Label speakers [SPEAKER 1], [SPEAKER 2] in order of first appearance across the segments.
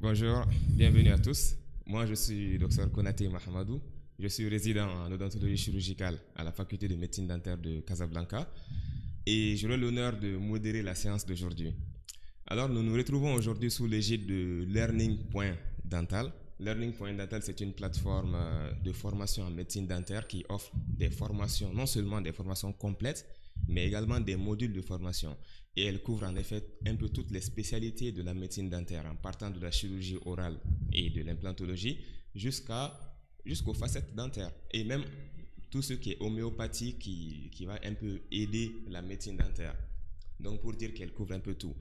[SPEAKER 1] bonjour, bienvenue à tous. Moi, je suis Dr Konate Mahamadou. Je suis résident en odontologie chirurgicale à la faculté de médecine dentaire de Casablanca et j'aurai l'honneur de modérer la séance d'aujourd'hui. Alors, nous nous retrouvons aujourd'hui sous l'égide de Learning Point Dental. Learning Dental, c'est une plateforme euh, de formation en médecine dentaire qui offre des formations, non seulement des formations complètes, mais également des modules de formation. Et elle couvre en effet un peu toutes les spécialités de la médecine dentaire, en partant de la chirurgie orale et de l'implantologie jusqu'à jusqu'aux facettes dentaires et même tout ce qui est homéopathie qui, qui va un peu aider la médecine dentaire. Donc pour dire qu'elle couvre un peu tout.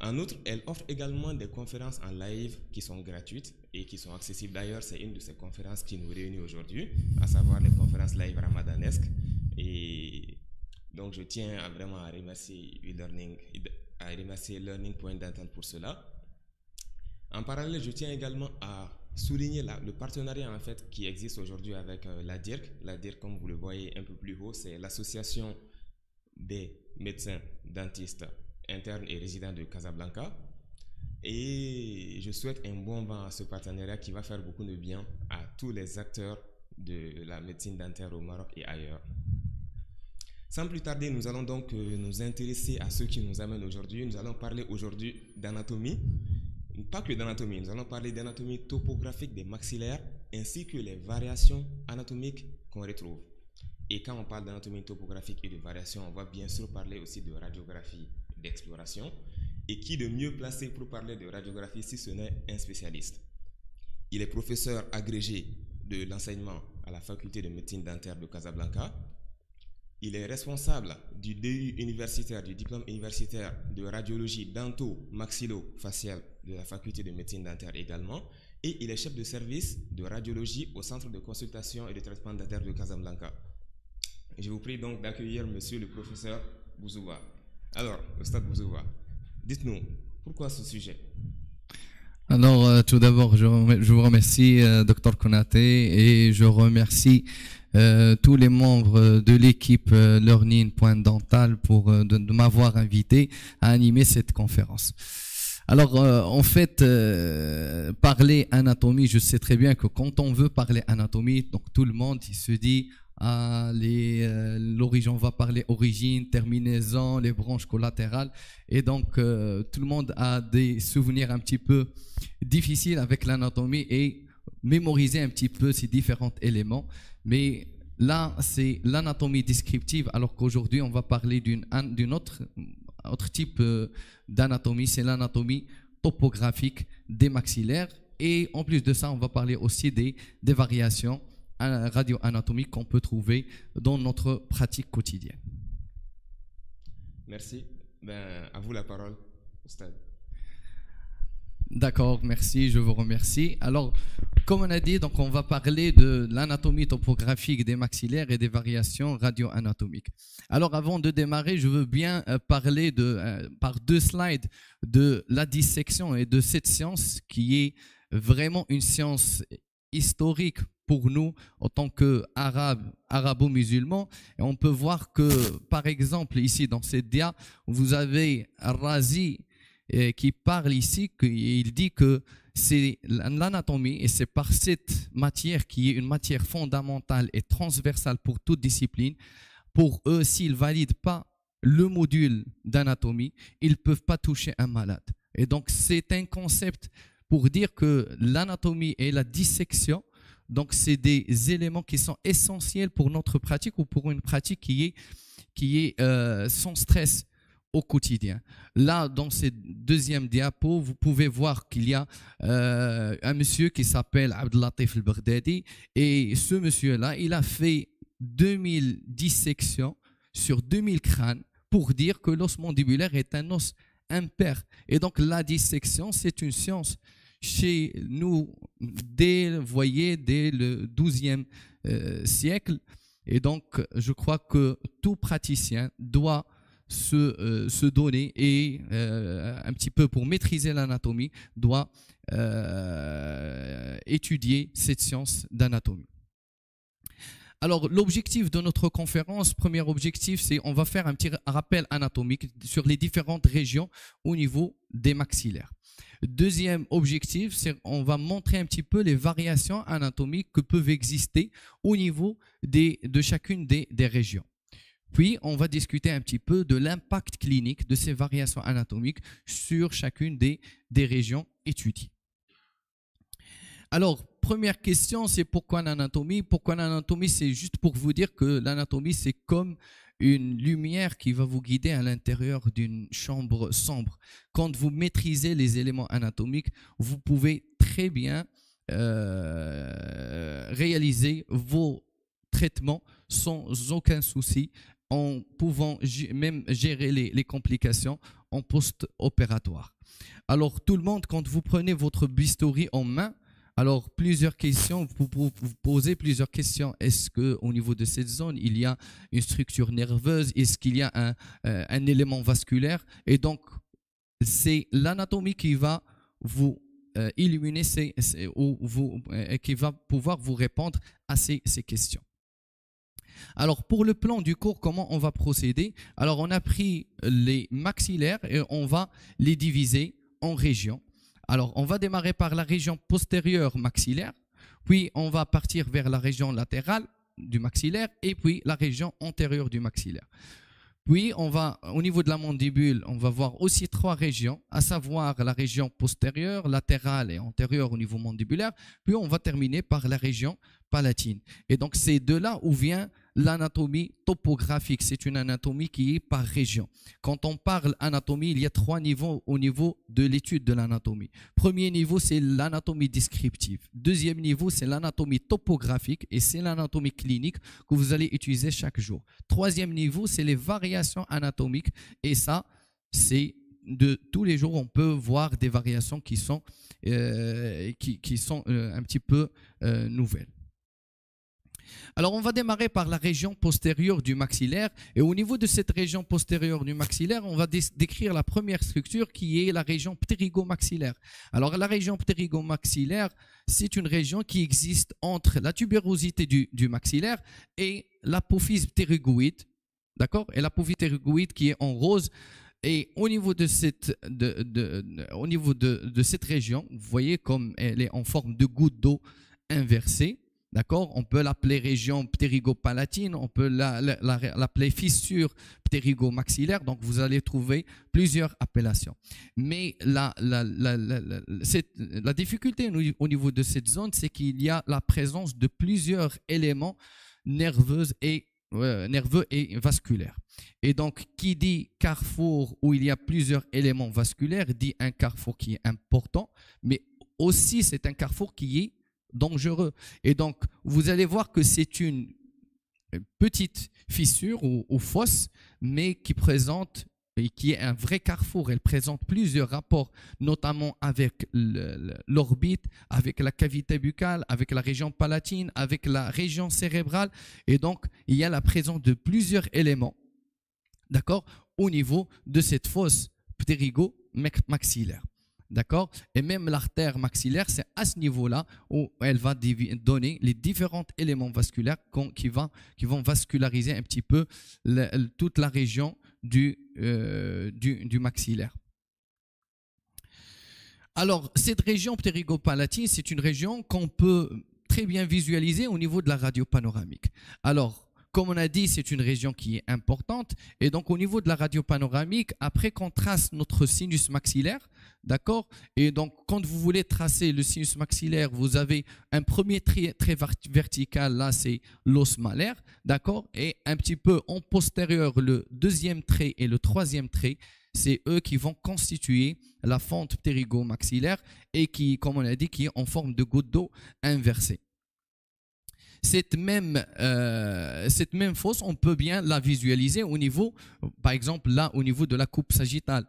[SPEAKER 1] En outre, elle offre également des conférences en live qui sont gratuites et qui sont accessibles. D'ailleurs, c'est une de ces conférences qui nous réunit aujourd'hui, à savoir les conférences live ramadanesques. Et donc, je tiens à vraiment à remercier e-learning, à remercier Learning Point Dental pour cela. En parallèle, je tiens également à souligner le partenariat en fait qui existe aujourd'hui avec euh, la DIRC. La DIRC, comme vous le voyez un peu plus haut, c'est l'association des médecins dentistes internes et résidents de Casablanca. Et je souhaite un bon vent à ce partenariat qui va faire beaucoup de bien à tous les acteurs de la médecine dentaire au Maroc et ailleurs. Sans plus tarder, nous allons donc euh, nous intéresser à ce qui nous amène aujourd'hui. Nous allons parler aujourd'hui d'anatomie. Pas que d'anatomie, nous allons parler d'anatomie topographique des maxillaires ainsi que les variations anatomiques qu'on retrouve. Et quand on parle d'anatomie topographique et de variations, on va bien sûr parler aussi de radiographie d'exploration. Et qui de mieux placé pour parler de radiographie si ce n'est un spécialiste Il est professeur agrégé de l'enseignement à la faculté de médecine dentaire de Casablanca il est responsable du DU universitaire, du diplôme universitaire de radiologie dento maxillo facial de la faculté de médecine dentaire également. Et il est chef de service de radiologie au centre de consultation et de traitement dentaire de Casablanca. Je vous prie donc d'accueillir monsieur le professeur Bouzouba. Alors, Stade Bouzouba, dites-nous, pourquoi ce sujet
[SPEAKER 2] alors, euh, tout d'abord, je, vous remercie, euh, Dr Konate, et je remercie euh, tous les membres de l'équipe Learning Point Dental pour de m'avoir invité à animer cette conférence. Alors, en fait, parler anatomie, je sais très bien que quand on veut parler anatomie, donc tout le monde, il se dit ah, l'origine, euh, on va parler origine, terminaison, les branches collatérales. Et donc, euh, tout le monde a des souvenirs un petit peu difficiles avec l'anatomie et mémoriser un petit peu ces différents éléments. Mais là, c'est l'anatomie descriptive, alors qu'aujourd'hui, on va parler d'une autre, autre type euh, d'anatomie, c'est l'anatomie topographique des maxillaires. Et en plus de ça, on va parler aussi des variations radio-anatomique qu'on peut trouver dans notre pratique quotidienne.
[SPEAKER 1] Merci. Ben, à vous la parole, Stade.
[SPEAKER 2] D'accord, merci, je vous remercie. Alors, comme on a dit, donc on va parler de l'anatomie topographique des maxillaires et des variations radioanatomiques. Alors, avant de démarrer, je veux bien euh, parler de, euh, par deux slides de la dissection et de cette science qui est vraiment une science historique pour nous en tant qu'arabes, arabo-musulmans. Et on peut voir que, par exemple, ici dans cette dia, vous avez Razi euh, qui parle ici, il dit que c'est l'anatomie et c'est par cette matière qui est une matière fondamentale et transversale pour toute discipline. Pour eux, s'ils valident pas le module d'anatomie, ils peuvent pas toucher un malade. Et donc c'est un concept pour dire que l'anatomie et la dissection, donc c'est des éléments qui sont essentiels pour notre pratique ou pour une pratique qui est, qui est euh, sans stress au quotidien. Là, dans ces deuxième diapo, vous pouvez voir qu'il y a euh, un monsieur qui s'appelle Abdelatif al-Baghdadi et ce monsieur-là, il a fait 2000 dissections sur 2000 crânes pour dire que l'os mandibulaire est un os impair. Et donc la dissection, c'est une science chez nous dès, voyez, dès le 12e euh, siècle. Et donc, je crois que tout praticien doit se, euh, donner et euh, un petit peu pour maîtriser l'anatomie, doit étudier cette science d'anatomie. Alors l'objectif de notre conférence, premier objectif, c'est on va faire un petit rappel anatomique sur les différentes régions au niveau des maxillaires. Deuxième objectif, c'est on va montrer un petit peu les variations anatomiques que peuvent exister au niveau des, de chacune des, des régions. Puis, on va discuter un petit peu de l'impact clinique de ces variations anatomiques sur chacune des, des régions étudiées. Alors, première question, c'est pourquoi l'anatomie Pourquoi l'anatomie C'est juste pour vous dire que l'anatomie, c'est comme une lumière qui va vous guider à l'intérieur d'une chambre sombre. Quand vous maîtrisez les éléments anatomiques, vous pouvez très bien euh, réaliser vos traitements sans aucun souci en pouvant même gérer les, les complications en post-opératoire. Alors tout le monde, quand vous prenez votre bistouri en main, alors, plusieurs questions, vous pouvez poser plusieurs questions. Est-ce qu'au niveau de cette zone, il y a une structure nerveuse Est-ce qu'il y a un, euh, élément vasculaire Et donc, c'est l'anatomie qui va vous euh, illuminer euh, qui va pouvoir vous répondre à ces, ces questions. Alors, pour le plan du cours, comment on va procéder Alors, on a pris les maxillaires et on va les diviser en régions. Alors, on va démarrer par la région postérieure maxillaire, puis on va partir vers la région latérale du maxillaire et puis la région antérieure du maxillaire. Puis, on va, au niveau de la mandibule, on va voir aussi trois régions, à savoir la région postérieure, latérale et antérieure au niveau mandibulaire. Puis, on va terminer par la région palatine. Et donc, c'est de là où vient l'anatomie topographique. C'est une anatomie qui est par région. Quand on parle anatomie, il y a trois niveaux au niveau de l'étude de l'anatomie. Premier niveau, c'est l'anatomie descriptive. Deuxième niveau, c'est l'anatomie topographique et c'est l'anatomie clinique que vous allez utiliser chaque jour. Troisième niveau, c'est les variations anatomiques et ça, c'est de tous les jours, on peut voir des variations qui sont, euh, qui, sont euh, un petit peu euh, nouvelles. Alors on va démarrer par la région postérieure du maxillaire et au niveau de cette région postérieure du maxillaire, on va décrire la première structure qui est la région ptérigomaxillaire. Alors la région ptérigomaxillaire, c'est une région qui existe entre la tubérosité du, maxillaire et l'apophyse ptérygoïde, d'accord Et l'apophyse qui est en rose. Et au niveau de cette, au niveau de, cette région, vous voyez comme elle est en forme de goutte d'eau inversée. D'accord On peut l'appeler région palatine on peut l'appeler fissure Donc, vous allez trouver plusieurs appellations. Mais la, la difficulté au niveau de cette zone, c'est qu'il y a la présence de plusieurs éléments nerveux et euh, vasculaires. et Et donc, qui dit carrefour où il y a plusieurs éléments vasculaires, dit un carrefour qui est important, mais aussi c'est un carrefour qui est dangereux. Et donc, vous allez voir que c'est une petite fissure ou, fosse, mais qui présente et qui est un vrai carrefour. Elle présente plusieurs rapports, notamment avec l'orbite, avec la cavité buccale, avec la région palatine, avec la région cérébrale. Et donc, il y a la présence de plusieurs éléments, d'accord, au niveau de cette fosse ptérigomaxillaire. maxillaire D'accord Et même l'artère maxillaire, c'est à ce niveau-là où elle va donner les différents éléments vasculaires qui, qui vont vasculariser un petit peu toute la région euh, du, du, maxillaire. Alors, cette région pterygopalatine, c'est une région qu'on peut très bien visualiser au niveau de la radio panoramique. Alors, comme on a dit, c'est une région qui est importante. Et donc, au niveau de la radio panoramique, après qu'on trace notre sinus maxillaire, D'accord Et donc, quand vous voulez tracer le sinus maxillaire, vous avez un premier trait, vertical, là c'est l'os malaire, d'accord Et un petit peu en postérieur, le deuxième trait et le troisième trait, c'est eux qui vont constituer la fente ptérigomaxillaire maxillaire et qui, comme on l'a dit, qui est en forme de goutte d'eau inversée. Cette même, euh, cette même fosse, on peut bien la visualiser au niveau, par exemple là, au niveau de la coupe sagittale.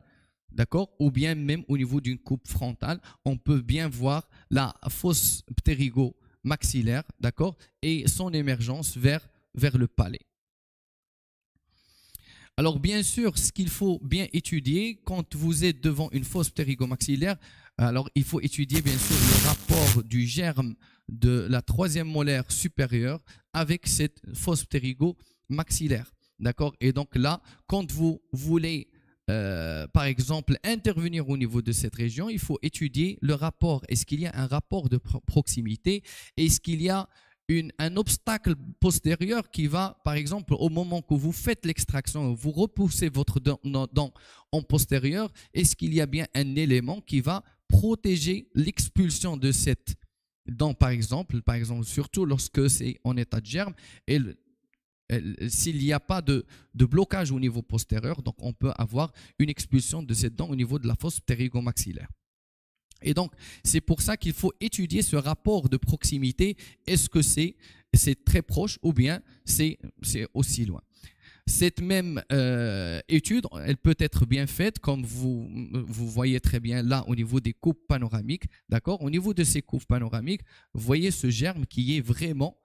[SPEAKER 2] D'accord Ou bien même au niveau d'une coupe frontale, on peut bien voir la fosse pterigo maxillaire d'accord Et son émergence vers, vers le palais. Alors bien sûr, ce qu'il faut bien étudier quand vous êtes devant une fosse pterigo maxillaire alors il faut étudier bien sûr le rapport du germe de la troisième molaire supérieure avec cette fosse pterigo maxillaire D'accord Et donc là, quand vous voulez euh, par exemple, intervenir au niveau de cette région, il faut étudier le rapport. Est-ce qu'il y a un rapport de proximité Est-ce qu'il y a un obstacle postérieur qui va, par exemple, au moment que vous faites l'extraction, vous repoussez votre dent, en postérieur, est-ce qu'il y a bien un élément qui va protéger l'expulsion de cette dent, par exemple, par exemple, surtout lorsque c'est en état de germe, et le, euh, s'il n'y a pas de, de, blocage au niveau postérieur, donc on peut avoir une expulsion de cette dent au niveau de la fosse ptérygomaxillaire. Et donc, c'est pour ça qu'il faut étudier ce rapport de proximité. Est-ce que c'est c'est très proche ou bien c'est aussi loin cette même euh, étude, elle peut être bien faite, comme vous, vous voyez très bien là au niveau des coupes panoramiques. D'accord Au niveau de ces coupes panoramiques, vous voyez ce germe qui est vraiment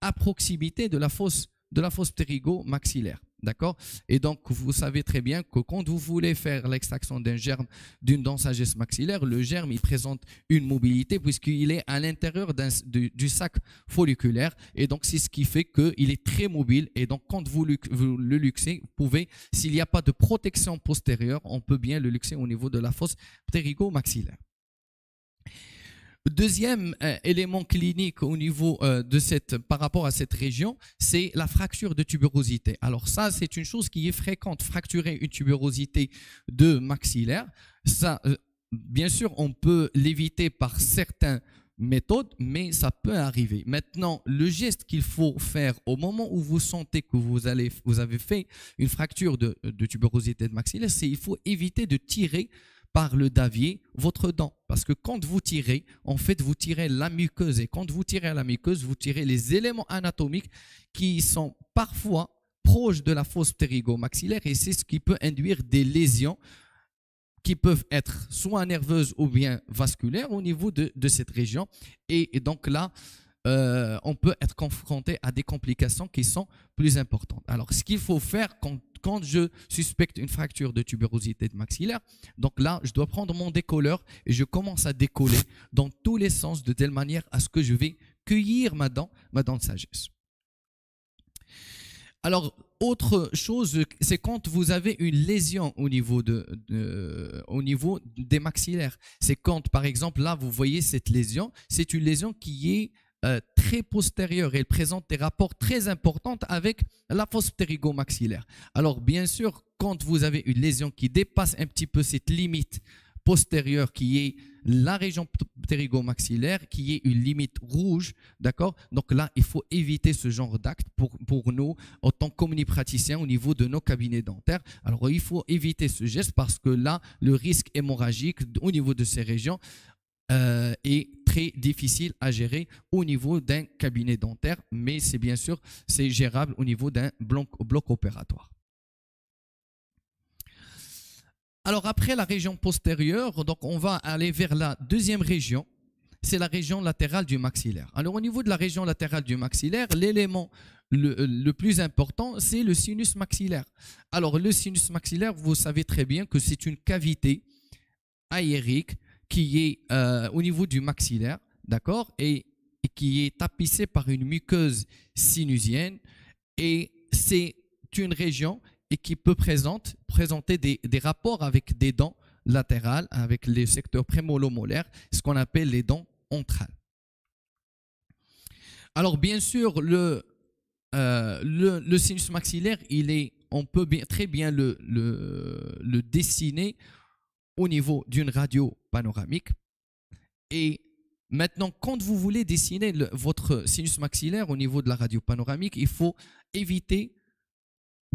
[SPEAKER 2] à proximité de la fosse de la fosse ptérigo maxillaire D'accord Et donc, vous savez très bien que quand vous voulez faire l'extraction d'un germe d'une dent sagesse maxillaire, le germe, il présente une mobilité puisqu'il est à l'intérieur du, sac folliculaire. Et donc, c'est ce qui fait qu'il est très mobile. Et donc, quand vous, le luxez, vous pouvez, s'il n'y a pas de protection postérieure, on peut bien le luxer au niveau de la fosse ptérigo maxillaire deuxième euh, élément clinique au niveau euh, de cette, par rapport à cette région, c'est la fracture de tuberosité. Alors ça, c'est une chose qui est fréquente, fracturer une tuberosité de maxillaire. Ça, euh, bien sûr, on peut l'éviter par certaines méthodes, mais ça peut arriver. Maintenant, le geste qu'il faut faire au moment où vous sentez que vous, allez, vous avez fait une fracture de, de tuberosité de maxillaire, c'est il faut éviter de tirer par le davier votre dent. Parce que quand vous tirez, en fait, vous tirez la muqueuse. Et quand vous tirez la muqueuse, vous tirez les éléments anatomiques qui sont parfois proches de la fosse ptérygo-maxillaire. Et c'est ce qui peut induire des lésions qui peuvent être soit nerveuses ou bien vasculaires au niveau de, cette région. et donc là, euh, on peut être confronté à des complications qui sont plus importantes. Alors, ce qu'il faut faire quand, je suspecte une fracture de tuberosité de maxillaire, donc là, je dois prendre mon décolleur et je commence à décoller dans tous les sens de telle manière à ce que je vais cueillir ma dent, ma dent de sagesse. Alors, autre chose, c'est quand vous avez une lésion au niveau, au niveau des maxillaires. C'est quand, par exemple, là, vous voyez cette lésion, c'est une lésion qui est euh, très postérieure. Elle présente des rapports très importants avec la fosse maxillaire Alors bien sûr, quand vous avez une lésion qui dépasse un petit peu cette limite postérieure qui est la région ptérigomaxillaire, qui est une limite rouge, d'accord Donc là, il faut éviter ce genre d'acte pour, pour nous, en tant qu'omnipraticiens au niveau de nos cabinets dentaires. Alors, il faut éviter ce geste parce que là, le risque hémorragique au niveau de ces régions, euh, est très difficile à gérer au niveau d'un cabinet dentaire, mais c'est bien sûr c'est gérable au niveau d'un bloc, opératoire. Alors après la région postérieure, donc on va aller vers la deuxième région, c'est la région latérale du maxillaire. Alors au niveau de la région latérale du maxillaire, l'élément le, plus important, c'est le sinus maxillaire. Alors le sinus maxillaire, vous savez très bien que c'est une cavité aérique qui est euh, au niveau du maxillaire, d'accord, et, qui est tapissé par une muqueuse sinusienne. Et c'est une région et qui peut présente, présenter des, rapports avec des dents latérales, avec les secteurs prémolomolaires, ce qu'on appelle les dents entrales. Alors bien sûr, le, euh, le, sinus maxillaire, il est, on peut bien, très bien le, le dessiner au niveau d'une radio panoramique. Et maintenant, quand vous voulez dessiner votre sinus maxillaire au niveau de la radio panoramique, il faut éviter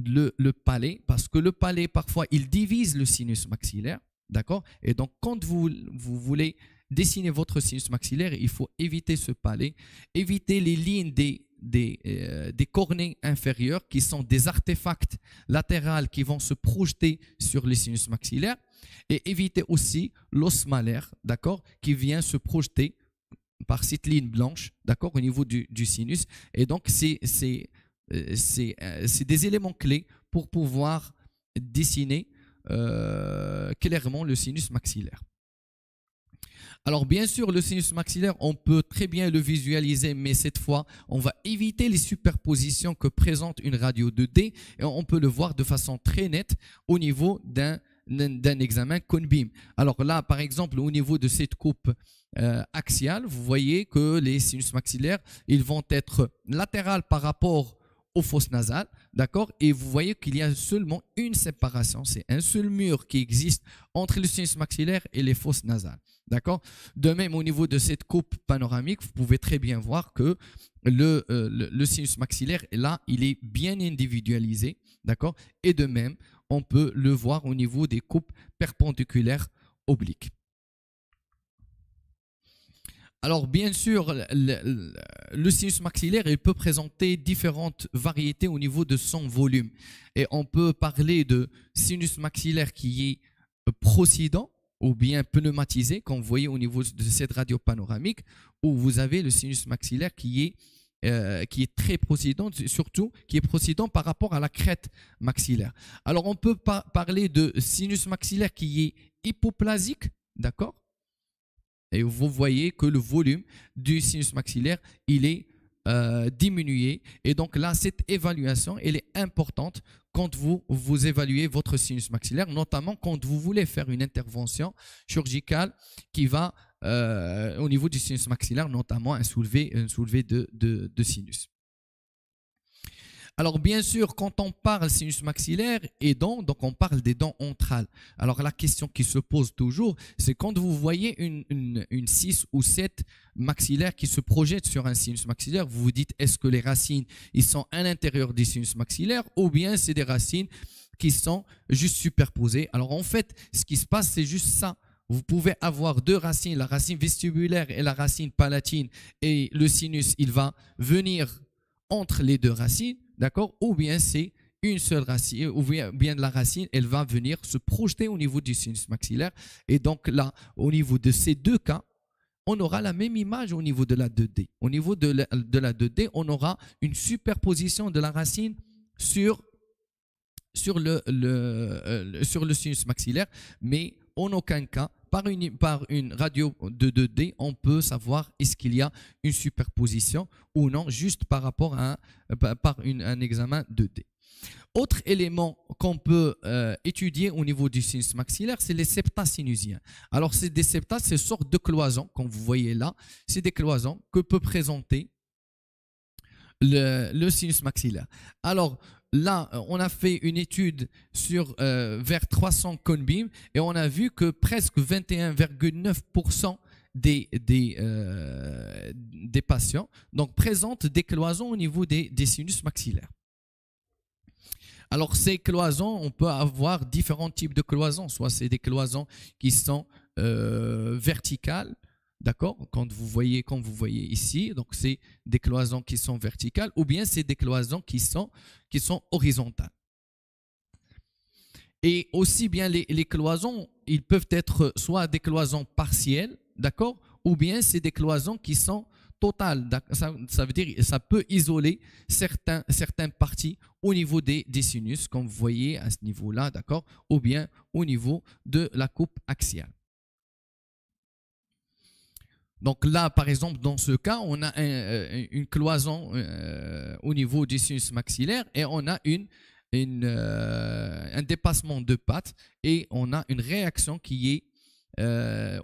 [SPEAKER 2] le, le palais, parce que le palais, parfois, il divise le sinus maxillaire. D'accord Et donc, quand vous, vous voulez dessiner votre sinus maxillaire, il faut éviter ce palais, éviter les lignes des des, euh, des cornées inférieures qui sont des artefacts latérales qui vont se projeter sur le sinus maxillaire et éviter aussi l'os malaire, d'accord, qui vient se projeter par cette ligne blanche, d'accord, au niveau du, sinus. Et donc, euh, euh, c'est des éléments clés pour pouvoir dessiner clairement le sinus maxillaire. Alors bien sûr, le sinus maxillaire, on peut très bien le visualiser, mais cette fois, on va éviter les superpositions que présente une radio 2D et on peut le voir de façon très nette au niveau d'un d'un examen beam. Alors là, par exemple, au niveau de cette coupe euh, axiale, vous voyez que les sinus maxillaires, ils vont être latérales par rapport aux fosses nasales, d'accord Et vous voyez qu'il y a seulement une séparation, c'est un seul mur qui existe entre le sinus maxillaire et les fosses nasales. D'accord De même, au niveau de cette coupe panoramique, vous pouvez très bien voir que le, euh, sinus maxillaire, là, il est bien individualisé. D'accord Et de même, on peut le voir au niveau des coupes perpendiculaires obliques. Alors bien sûr, le, le, sinus maxillaire, il peut présenter différentes variétés au niveau de son volume. Et on peut parler de sinus maxillaire qui est procédant ou bien pneumatisé, comme vous voyez au niveau de cette radio panoramique, où vous avez le sinus maxillaire qui est, euh, qui est très procédant, surtout qui est procédant par rapport à la crête maxillaire. Alors on peut pas parler de sinus maxillaire qui est hypoplasique, d'accord Et vous voyez que le volume du sinus maxillaire, il est euh, diminué. Et donc là, cette évaluation, elle est importante quand vous, vous évaluez votre sinus maxillaire, notamment quand vous voulez faire une intervention chirurgicale qui va euh, au niveau du sinus maxillaire, notamment un soulevé, un soulevé de sinus. Alors bien sûr, quand on parle sinus maxillaire et dents, donc on parle des dents entrales. Alors la question qui se pose toujours, c'est quand vous voyez une, une, 6 ou 7 maxillaires qui se projettent sur un sinus maxillaire, vous vous dites est-ce que les racines, ils sont à l'intérieur du sinus maxillaire ou bien c'est des racines qui sont juste superposées. Alors en fait, ce qui se passe, c'est juste ça vous pouvez avoir deux racines, la racine vestibulaire et la racine palatine, et le sinus, il va venir entre les deux racines, d'accord Ou bien c'est une seule racine, ou bien la racine, elle va venir se projeter au niveau du sinus maxillaire. Et donc là, au niveau de ces deux cas, on aura la même image au niveau de la 2D. Au niveau de la, 2D, on aura une superposition de la racine sur, sur, le, euh, sur le sinus maxillaire, mais en aucun cas, par une, par une radio de 2D, on peut savoir est-ce qu'il y a une superposition ou non, juste par rapport à un, euh, par un examen 2D. Autre élément qu'on peut euh, étudier au niveau du sinus maxillaire, c'est les septa sinusiens. Alors, c'est des c'est ces sorte de cloisons, comme vous voyez là, c'est des cloisons que peut présenter le, le, sinus maxillaire. Alors, là, on a fait une étude sur euh, vers 300 conbim et on a vu que presque 21,9% euh, des, patients donc, présentent des cloisons au niveau des, sinus maxillaires. Alors ces cloisons, on peut avoir différents types de cloisons, soit c'est des cloisons qui sont euh, verticales, D'accord Quand vous voyez, comme vous voyez ici, donc c'est des cloisons qui sont verticales ou bien c'est des cloisons qui sont, qui sont horizontales. Et aussi bien les, cloisons, ils peuvent être soit des cloisons partielles, d'accord Ou bien c'est des cloisons qui sont totales. Ça, veut dire ça peut isoler certains, certaines parties au niveau des, des sinus, comme vous voyez à ce niveau-là, d'accord Ou bien au niveau de la coupe axiale. Donc là, par exemple, dans ce cas, on a euh, une cloison euh, au niveau du sinus maxillaire et on a euh, un dépassement de pattes et on a une réaction qui est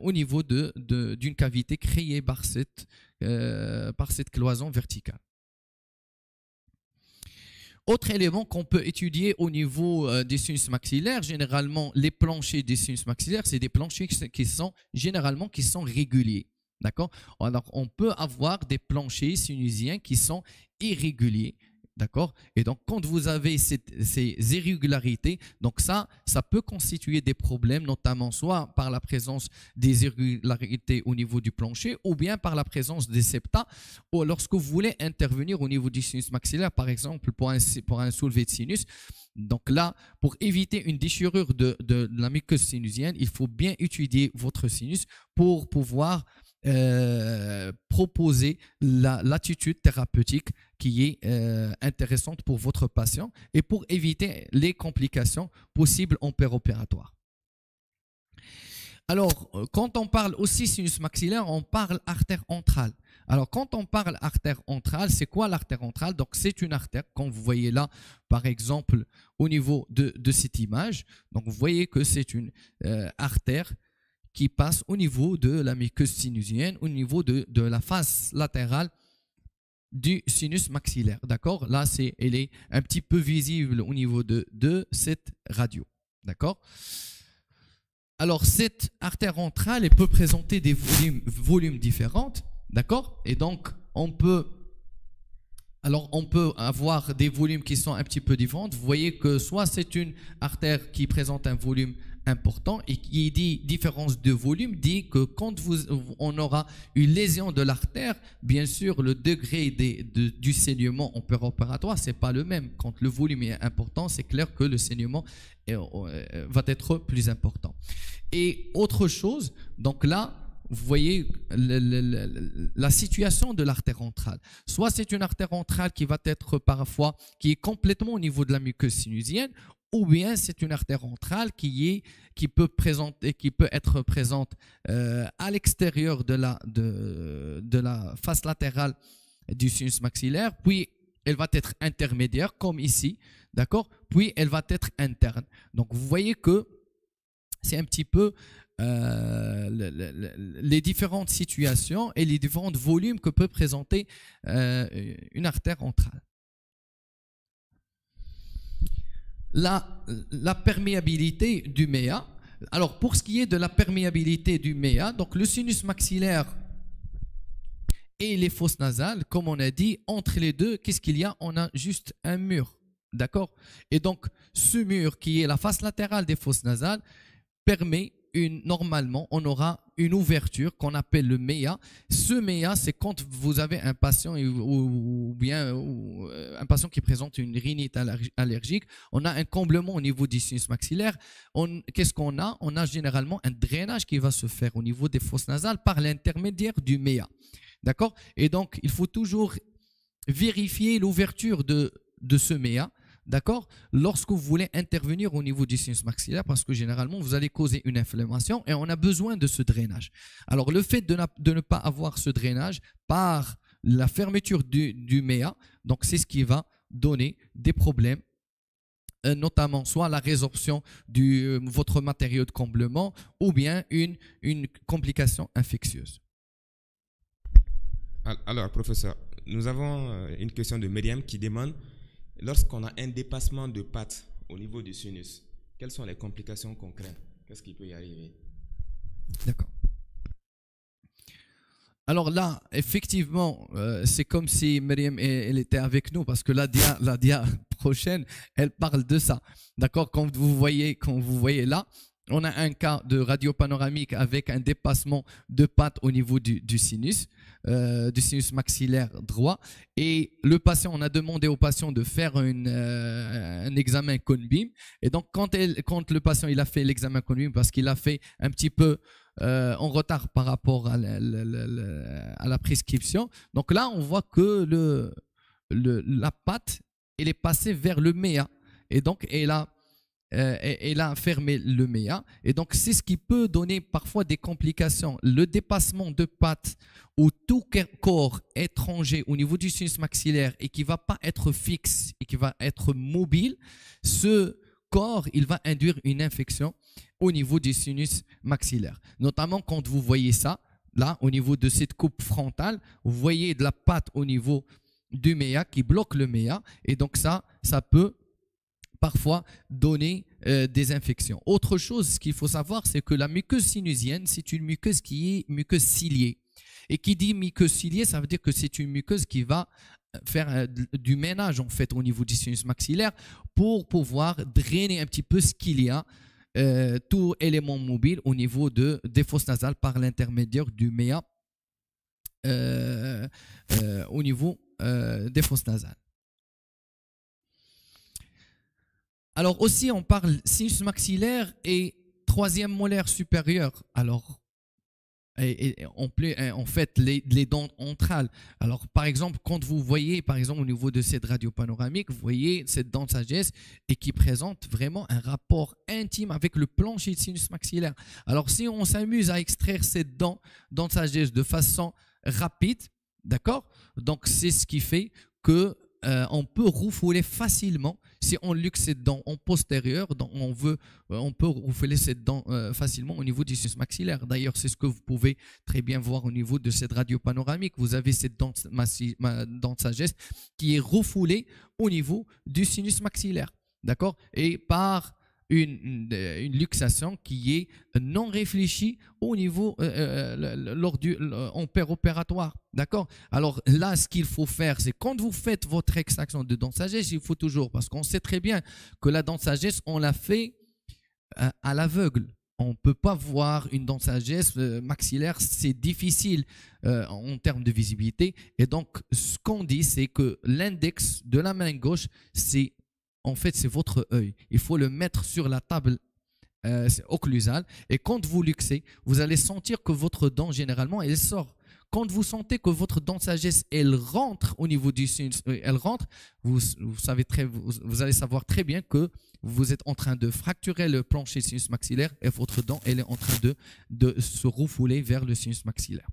[SPEAKER 2] au niveau d'une de, d'une cavité créée par cette, par cette cloison verticale. Autre élément qu'on peut étudier au niveau des sinus maxillaires, généralement les planchers des sinus maxillaires, c'est des planchers qui sont généralement qui sont réguliers. D'accord Alors, on peut avoir des planchers sinusiens qui sont irréguliers. D'accord Et donc, quand vous avez ces irrégularités, donc ça, ça peut constituer des problèmes, notamment soit par la présence des irrégularités au niveau du plancher, ou bien par la présence des septa, ou lorsque vous voulez intervenir au niveau du sinus maxillaire, par exemple, pour un, pour un soulevé de sinus. Donc là, pour éviter une déchirure de, de la muqueuse sinusienne, il faut bien étudier votre sinus pour pouvoir euh, proposer l'attitude thérapeutique qui est euh, intéressante pour votre patient et pour éviter les complications possibles en péropératoire. Alors, euh, quand on parle aussi sinus maxillaire, on parle artère entrale Alors, quand on parle artère entrale c'est quoi l'artère entrale Donc, c'est une artère, comme vous voyez là, par exemple, au niveau de, cette image. Donc, vous voyez que c'est une artère qui passe au niveau de la muqueuse sinusienne, au niveau de, la face latérale du sinus maxillaire. D'accord Là, c'est, elle est un petit peu visible au niveau de, de cette radio. D'accord Alors, cette artère entrale, elle peut présenter des volumes, différents. D'accord Et donc, on peut alors on peut avoir des volumes qui sont un petit peu différents. Vous voyez que soit c'est une artère qui présente un volume important et qui dit différence de volume dit que quand vous, on aura une lésion de l'artère, bien sûr le degré des, du saignement en opératoire c'est pas le même. Quand le volume est important, c'est clair que le saignement euh, euh, va être plus important. Et autre chose, donc là, vous voyez la situation de l'artère ventrale. Soit c'est une artère ventrale qui va être parfois, qui est complètement au niveau de la muqueuse sinusienne, ou bien c'est une artère ventrale qui, est, qui, peut, présenter, qui peut être présente euh, à l'extérieur de la, de, la face latérale du sinus maxillaire, puis elle va être intermédiaire comme ici, d'accord Puis elle va être interne. Donc vous voyez que c'est un petit peu euh, les différentes situations et les différents volumes que peut présenter euh, une artère ventrale. la, perméabilité du méa. Alors, pour ce qui est de la perméabilité du méa, donc le sinus maxillaire et les fosses nasales, comme on a dit, entre les deux, qu'est-ce qu'il y a On a juste un mur, d'accord Et donc, ce mur qui est la face latérale des fosses nasales permet normalement, on aura une ouverture qu'on appelle le MEA. Ce MEA, c'est quand vous avez un patient ou, bien euh, un patient qui présente une rhinite allergique, on a un comblement au niveau du sinus maxillaire. Qu'est-ce qu'on a On a généralement un drainage qui va se faire au niveau des fosses nasales par l'intermédiaire du MEA. D'accord Et donc, il faut toujours vérifier l'ouverture de, de ce MEA D'accord Lorsque vous voulez intervenir au niveau du sinus maxillaire, parce que généralement, vous allez causer une inflammation et on a besoin de ce drainage. Alors, le fait de, ne pas avoir ce drainage par la fermeture du, méa, donc c'est ce qui va donner des problèmes euh, notamment soit la résorption de euh, votre matériau de comblement ou bien une, une complication infectieuse.
[SPEAKER 1] Alors, professeur, nous avons euh, une question de Myriam qui demande Lorsqu'on a un dépassement de pattes au niveau du sinus, quelles sont les complications qu'on Qu'est-ce qui peut y arriver D'accord.
[SPEAKER 2] Alors là, effectivement, euh, c'est comme si Myriam, elle était avec nous, parce que la dia, la prochaine, elle parle de ça. D'accord Quand vous voyez, quand vous voyez là, on a un cas de radio panoramique avec un dépassement de pattes au niveau du sinus. Euh, du sinus maxillaire droit. Et le patient, on a demandé au patient de faire euh, un examen conbeam. Et donc, quand, le patient il a fait l'examen conbeam, parce qu'il a fait un petit peu euh, en retard par rapport à la, prescription, donc là, on voit que la patte, elle est passée vers le méa. Et donc, elle a euh, et, là fermé le méa. E et donc, c'est ce qui peut donner parfois des complications. Le dépassement de pattes ou tout corps étranger au niveau du sinus maxillaire et qui va pas être fixe et qui va être mobile, ce corps, il va induire une infection au niveau du sinus maxillaire. Notamment quand vous voyez ça, là, au niveau de cette coupe frontale, vous voyez de la pâte au niveau du méa e qui bloque le méa. E et donc ça, ça peut parfois donner euh, des infections. Autre chose qu'il faut savoir, c'est que la muqueuse sinusienne, c'est une muqueuse qui est muqueuse ciliée. Et qui dit muqueuse ciliée, ça veut dire que c'est une muqueuse qui va euh, faire euh, du ménage en fait au niveau du sinus maxillaire pour pouvoir drainer un petit peu ce qu'il y a, tout élément mobile au niveau de, des fosses nasales par l'intermédiaire du méa au niveau des fosses nasales. Alors aussi, on parle sinus maxillaire et troisième molaire supérieur. Alors, on, en fait, les, dents entrales. Alors, par exemple, quand vous voyez, par exemple, au niveau de cette radio panoramique, vous voyez cette dent de sagesse et qui présente vraiment un rapport intime avec le plancher de sinus maxillaire. Alors, si on s'amuse à extraire cette dent, de sagesse de façon rapide, d'accord Donc, c'est ce qui fait que euh, on peut roufouler facilement si on luxe cette dents en postérieur, on, veut, euh, on peut refouler cette dents euh, facilement au niveau du sinus maxillaire. D'ailleurs, c'est ce que vous pouvez très bien voir au niveau de cette radio panoramique. Vous avez cette dent, de sagesse qui est refoulée au niveau du sinus maxillaire. D'accord Et par euh, une, luxation qui est non réfléchie au niveau euh, euh, lors du en père opératoire. D'accord Alors là, ce qu'il faut faire, c'est quand vous faites votre extraction de dents sagesse, il faut toujours, parce qu'on sait très bien que la dent sagesse, on la fait à, l'aveugle on peut pas voir une dent sagesse maxillaire, c'est difficile en termes de visibilité. Et donc, ce qu'on dit, c'est que l'index de la main gauche, c'est en fait, c'est votre œil. Il faut le mettre sur la table euh, c'est occlusale. Et quand vous luxez, vous allez sentir que votre dent, généralement, elle sort. Quand vous sentez que votre dent de sagesse, elle rentre au niveau du sinus, euh, elle rentre, vous, savez très, vous, allez savoir très bien que vous êtes en train de fracturer le plancher sinus maxillaire et votre dent, elle est en train de, de se refouler vers le sinus maxillaire.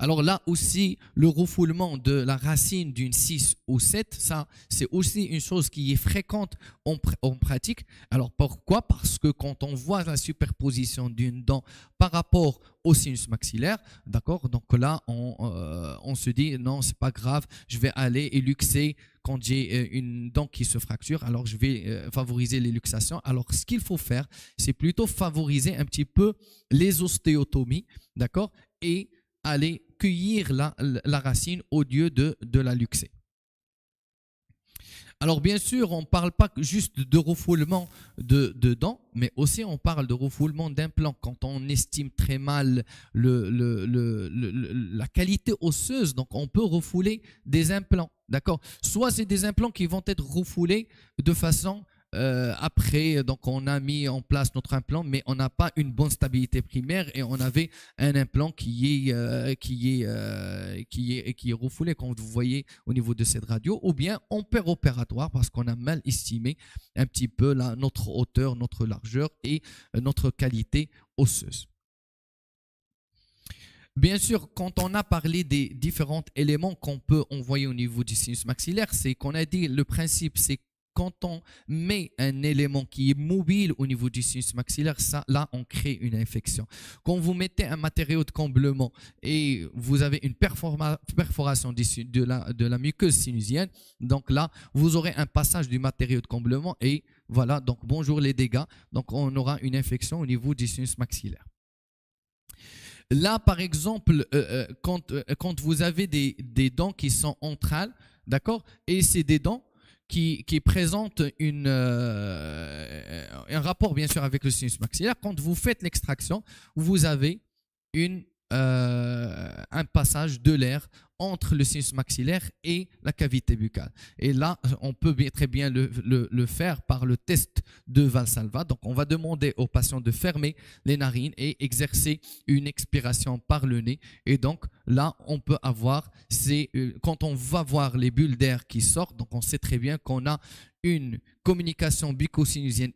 [SPEAKER 2] Alors là aussi, le refoulement de la racine d'une 6 ou 7, ça, c'est aussi une chose qui est fréquente en, pratique. Alors pourquoi Parce que quand on voit la superposition d'une dent par rapport au sinus maxillaire, d'accord Donc là, on, euh, se dit non, c'est pas grave, je vais aller luxer quand j'ai euh, une dent qui se fracture, alors je vais euh, favoriser l'éluxation. Alors ce qu'il faut faire, c'est plutôt favoriser un petit peu les ostéotomies, d'accord Et aller cueillir la, racine au lieu de, la luxée Alors bien sûr, on ne parle pas juste de refoulement de, dents, mais aussi on parle de refoulement d'implants quand on estime très mal le, la qualité osseuse. Donc on peut refouler des implants, d'accord Soit c'est des implants qui vont être refoulés de façon euh, après, donc on a mis en place notre implant, mais on n'a pas une bonne stabilité primaire et on avait un implant qui est euh, euh, qui est qui est qui refoulé, comme vous voyez au niveau de cette radio, ou bien on perd opératoire parce qu'on a mal estimé un petit peu notre hauteur, notre largeur et notre qualité osseuse. Bien sûr, quand on a parlé des différents éléments qu'on peut envoyer au niveau du sinus maxillaire, c'est qu'on a dit le principe, c'est quand on met un élément qui est mobile au niveau du sinus maxillaire, ça, là, on crée une infection. Quand vous mettez un matériau de comblement et vous avez une perforation de la, de la muqueuse sinusienne, donc là, vous aurez un passage du matériau de comblement et voilà, donc bonjour les dégâts. Donc on aura une infection au niveau du sinus maxillaire. Là, par exemple, euh, euh, quand, euh, quand, vous avez des, des dents qui sont entrales, d'accord, et c'est des dents qui, présente une, euh, un rapport bien sûr avec le sinus maxillaire. Quand vous faites l'extraction, vous avez une, euh, un passage de l'air entre le sinus maxillaire et la cavité buccale. Et là, on peut très bien le, faire par le test de Valsalva. Donc, on va demander aux patients de fermer les narines et exercer une expiration par le nez. Et donc, là, on peut avoir, euh, quand on va voir les bulles d'air qui sortent, donc on sait très bien qu'on a une communication bucco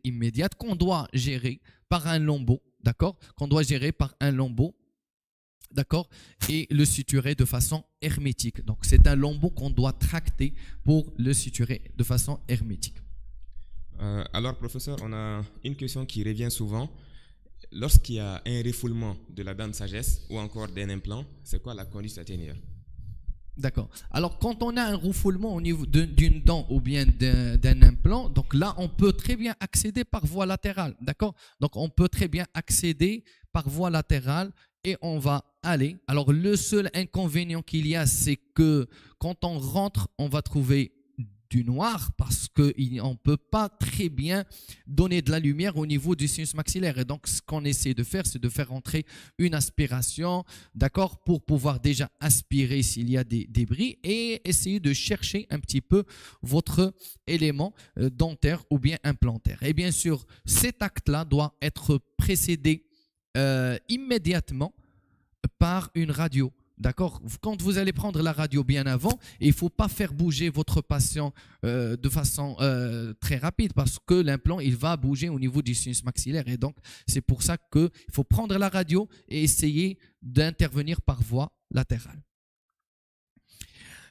[SPEAKER 2] immédiate qu'on doit gérer par un lombo, d'accord Qu'on doit gérer par un lombo D'accord Et le suturer de façon hermétique. Donc c'est un lambeau qu'on doit tracter pour le suturer de façon hermétique.
[SPEAKER 1] Euh, alors professeur, on a une question qui revient souvent. Lorsqu'il y a un refoulement de la dent sagesse ou encore d'un implant, c'est quoi la conduite à tenir
[SPEAKER 2] D'accord. Alors, quand on a un refoulement au niveau d'une dent ou bien d'un implant, donc là, on peut très bien accéder par voie latérale. D'accord Donc, on peut très bien accéder par voie latérale et on va aller. Alors le seul inconvénient qu'il y a, c'est que quand on rentre, on va trouver du noir parce qu'on ne peut pas très bien donner de la lumière au niveau du sinus maxillaire. Et donc, ce qu'on essaie de faire, c'est de faire entrer une aspiration, d'accord, pour pouvoir déjà aspirer s'il y a des débris et essayer de chercher un petit peu votre élément euh, dentaire ou bien implantaire. Et bien sûr, cet acte-là doit être précédé euh, immédiatement par une radio. D'accord Quand vous allez prendre la radio bien avant, il ne faut pas faire bouger votre patient euh, de façon euh, très rapide parce que l'implant, il va bouger au niveau du sinus maxillaire. Et donc, c'est pour ça qu'il faut prendre la radio et essayer d'intervenir par voie latérale.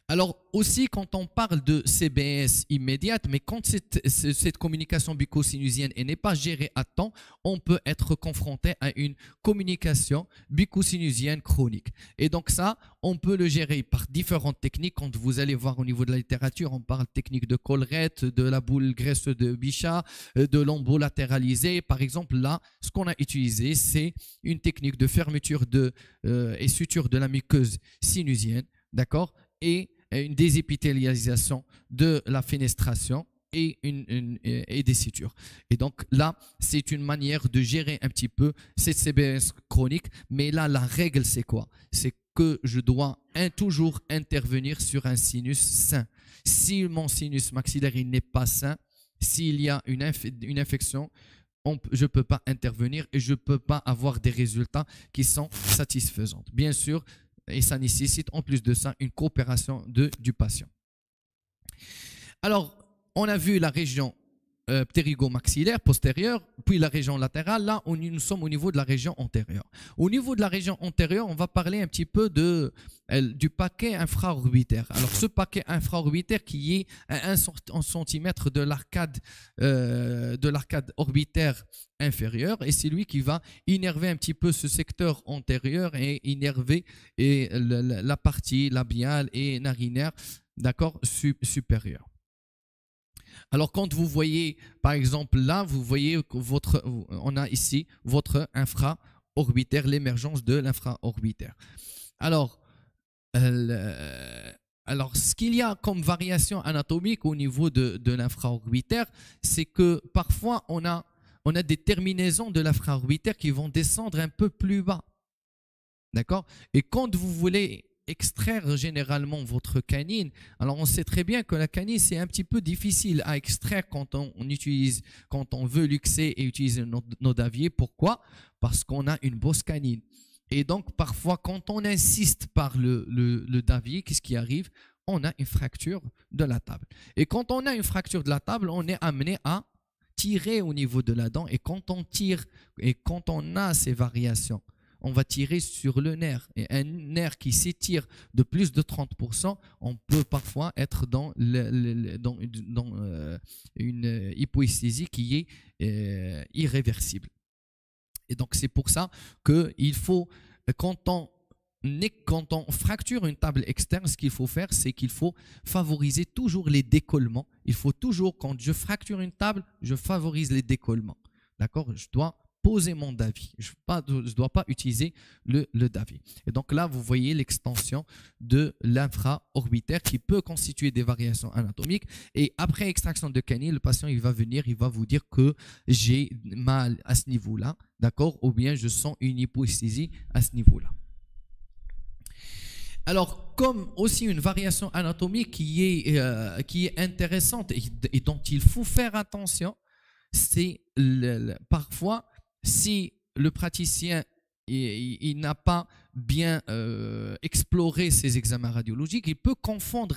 [SPEAKER 2] Alors aussi, quand on parle de CBS immédiate, mais quand cette, communication buccosinusienne n'est pas gérée à temps, on peut être confronté à une communication buccosinusienne chronique. Et donc ça, on peut le gérer par différentes techniques. Quand vous allez voir au niveau de la littérature, on parle technique de collerette, de la boule graisse de Bichat, euh, de lambeau latéralisé. Par exemple, là, ce qu'on a utilisé, c'est une technique de fermeture de, euh, et suture de la muqueuse sinusienne, d'accord Et euh, une désépithélialisation de la fenestration et, une, euh, et des sutures. Et donc là, c'est une manière de gérer un petit peu cette CBS chronique. Mais là, la règle, c'est quoi C'est que je dois toujours intervenir sur un sinus sain. Si mon sinus maxillaire n'est pas sain, s'il y a une, une infection, je ne peux pas intervenir et je ne peux pas avoir des résultats qui sont satisfaisants. Bien sûr, et ça nécessite en plus de ça une coopération de, du patient. Alors, on a vu la région euh, postérieur, puis la région latérale. Là, on, nous sommes au niveau de la région antérieure. Au niveau de la région antérieure, on va parler un petit peu de, euh, du paquet infraorbitaire. Alors, ce paquet infraorbitaire qui est à 1 cm de l'arcade euh, de l'arcade orbitaire inférieure, et c'est lui qui va innerver un petit peu ce secteur antérieur et innerver et la, partie labiale et narinaire, d'accord, supérieure. Alors quand vous voyez, par exemple là, vous voyez votre, on a ici votre infraorbitaire, l'émergence de l'infraorbitaire. Alors, euh, alors, ce qu'il y a comme variation anatomique au niveau de, de l'infraorbitaire, c'est que parfois on a, on a des terminaisons de l'infraorbitaire qui vont descendre un peu plus bas. D'accord Et quand vous voulez extraire généralement votre canine. Alors on sait très bien que la canine c'est un petit peu difficile à extraire quand on, utilise, quand on veut luxer et utiliser nos, daviers. Pourquoi Parce qu'on a une bosse canine. Et donc parfois quand on insiste par le, le, le davier, qu'est-ce qui arrive On a une fracture de la table. Et quand on a une fracture de la table, on est amené à tirer au niveau de la dent. Et quand on tire et quand on a ces variations on va tirer sur le nerf. Et un nerf qui s'étire de plus de 30%, on peut parfois être dans, euh, une hypoesthésie qui est euh, irréversible. Et donc c'est pour ça qu'il faut, quand on quand on fracture une table externe, ce qu'il faut faire, c'est qu'il faut favoriser toujours les décollements. Il faut toujours, quand je fracture une table, je favorise les décollements. D'accord Je dois poser mon Davi. Je ne dois pas utiliser le, le Davi. Et donc là, vous voyez l'extension de l'infra-orbitaire qui peut constituer des variations anatomiques. Et après extraction de canine, le patient il va venir, il va vous dire que j'ai mal à ce niveau-là, d'accord Ou bien je sens une hypoesthésie à ce niveau-là. Alors, comme aussi une variation anatomique qui est, euh, qui est intéressante et dont il faut faire attention, c'est parfois si le praticien il, n'a pas bien euh, exploré ses examens radiologiques, il peut confondre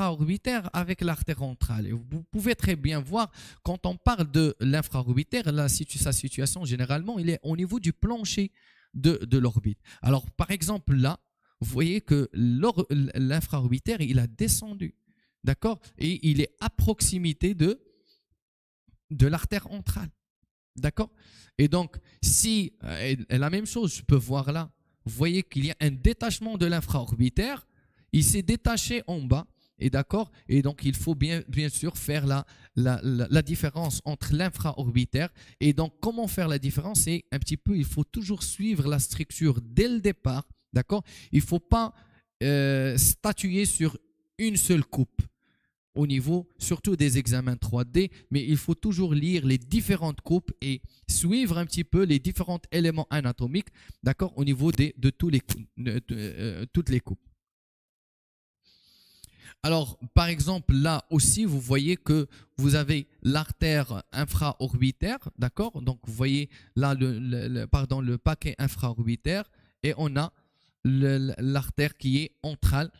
[SPEAKER 2] orbitaire avec l'artère ventrale. vous pouvez très bien voir, quand on parle de l'infraorbitaire, là, sa situation généralement, il est au niveau du plancher de, de l'orbite. Alors, par exemple, là, vous voyez que orbitaire il a descendu, d'accord Et il est à proximité de, de l'artère ventrale. D'accord Et donc, si, euh, la même chose, je peux voir là, vous voyez qu'il y a un détachement de l'infraorbitaire, il s'est détaché en bas, et d'accord Et donc, il faut bien, bien sûr faire la, la, différence entre l'infraorbitaire. Et donc, comment faire la différence C'est un petit peu, il faut toujours suivre la structure dès le départ, d'accord Il ne faut pas euh, statuer sur une seule coupe au niveau surtout des examens 3D, mais il faut toujours lire les différentes coupes et suivre un petit peu les différents éléments anatomiques, d'accord, au niveau de, tous les, euh, toutes les coupes. Alors, par exemple, là aussi, vous voyez que vous avez l'artère infraorbitaire, d'accord Donc, vous voyez là le, pardon, le paquet infraorbitaire et on a l'artère qui est entrale,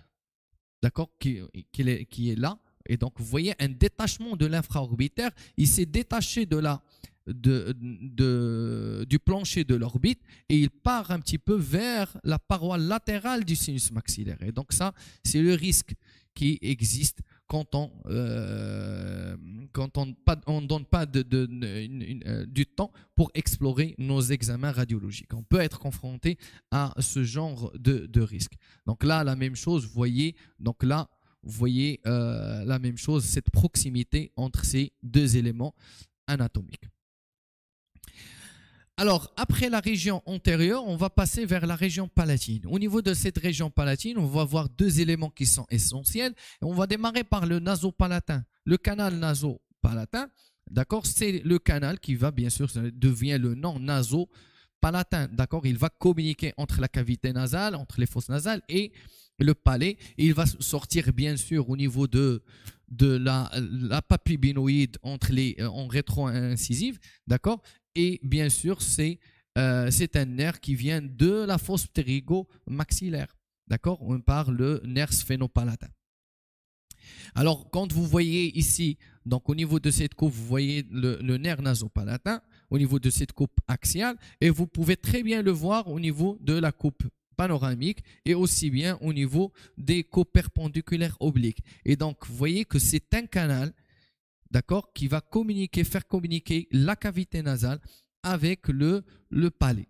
[SPEAKER 2] d'accord qui, qui est là. Et donc, vous voyez un détachement de orbitaire. Il s'est détaché de la, de, du plancher de l'orbite et il part un petit peu vers la paroi latérale du sinus maxillaire. Et donc, ça, c'est le risque qui existe quand on euh, quand on pas on donne pas de, de, euh, du temps pour explorer nos examens radiologiques. On peut être confronté à ce genre de, de risque. Donc là, la même chose, vous voyez, donc là, vous voyez euh, la même chose, cette proximité entre ces deux éléments anatomiques. Alors, après la région antérieure, on va passer vers la région palatine. Au niveau de cette région palatine, on va voir deux éléments qui sont essentiels. on va démarrer par le nasopalatin, le canal nasopalatin. D'accord C'est le canal qui va, bien sûr, devient le nom nasopalatin. D'accord Il va communiquer entre la cavité nasale, entre les fosses nasales et le palais. il va sortir, bien sûr, au niveau de, la, la entre les, euh, en rétro-incisive, d'accord Et bien sûr, euh, c'est un nerf qui vient de la fosse ptérygo-maxillaire, d'accord On parle le nerf sphénopalatin. Alors, quand vous voyez ici, donc au niveau de cette coupe, vous voyez le, le nerf nasopalatin, au niveau de cette coupe axiale, et vous pouvez très bien le voir au niveau de la coupe panoramique et aussi bien au niveau des coperpendiculaires obliques. Et donc, vous voyez que c'est un canal, d'accord, qui va communiquer, faire communiquer la cavité nasale avec le, le palais.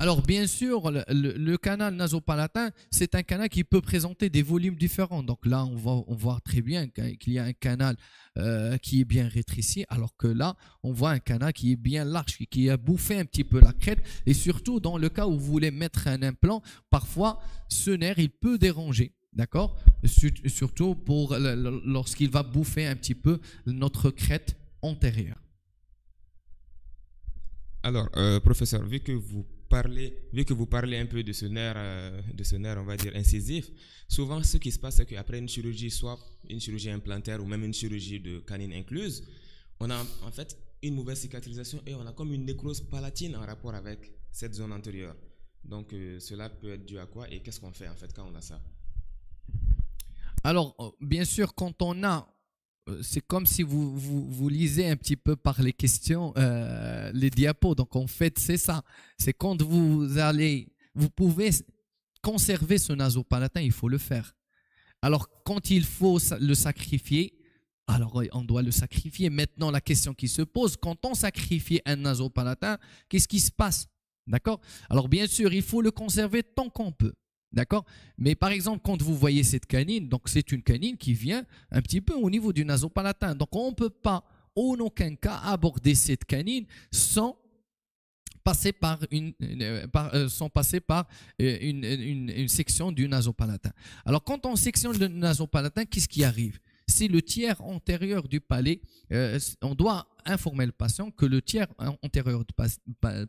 [SPEAKER 2] Alors bien sûr, le, canal nasopalatin, c'est un canal qui peut présenter des volumes différents. Donc là, on voit très bien qu'il y a un canal euh, qui est bien rétréci, alors que là, on voit un canal qui est bien large, qui a bouffé un petit peu la crête. Et surtout, dans le cas où vous voulez mettre un implant, parfois, ce nerf, il peut déranger. D'accord Surtout pour lorsqu'il va bouffer un petit peu notre crête antérieure.
[SPEAKER 1] Alors, euh, professeur, vu que vous parlez, vu que vous parlez un peu de ce nerf, euh, de ce nerf, on va dire incisif, souvent ce qui se passe, c'est qu'après une chirurgie, soit une chirurgie implantaire ou même une chirurgie de canine incluse, on a en fait une mauvaise cicatrisation et on a comme une nécrose palatine en rapport avec cette zone antérieure. Donc euh, cela peut être dû à quoi et qu'est-ce qu'on fait en fait quand on a ça
[SPEAKER 2] Alors euh, bien sûr quand on a euh, c'est comme si vous, vous, lisez un petit peu par les questions, euh, les diapos. Donc en fait, c'est ça. C'est quand vous allez, vous pouvez conserver ce nasopalatin, il faut le faire. Alors quand il faut le sacrifier, alors euh, on doit le sacrifier. Maintenant, la question qui se pose, quand on sacrifie un nasopalatin, qu'est-ce qui se passe D'accord Alors bien sûr, il faut le conserver tant qu'on peut. D'accord Mais par exemple, quand vous voyez cette canine, donc c'est une canine qui vient un petit peu au niveau du nasopalatin. Donc on ne peut pas, en aucun cas, aborder cette canine sans passer par une, section du nasopalatin. Alors quand on sectionne le nasopalatin, qu'est-ce qui arrive le tiers antérieur du palais, euh, on doit informer le patient que le tiers antérieur du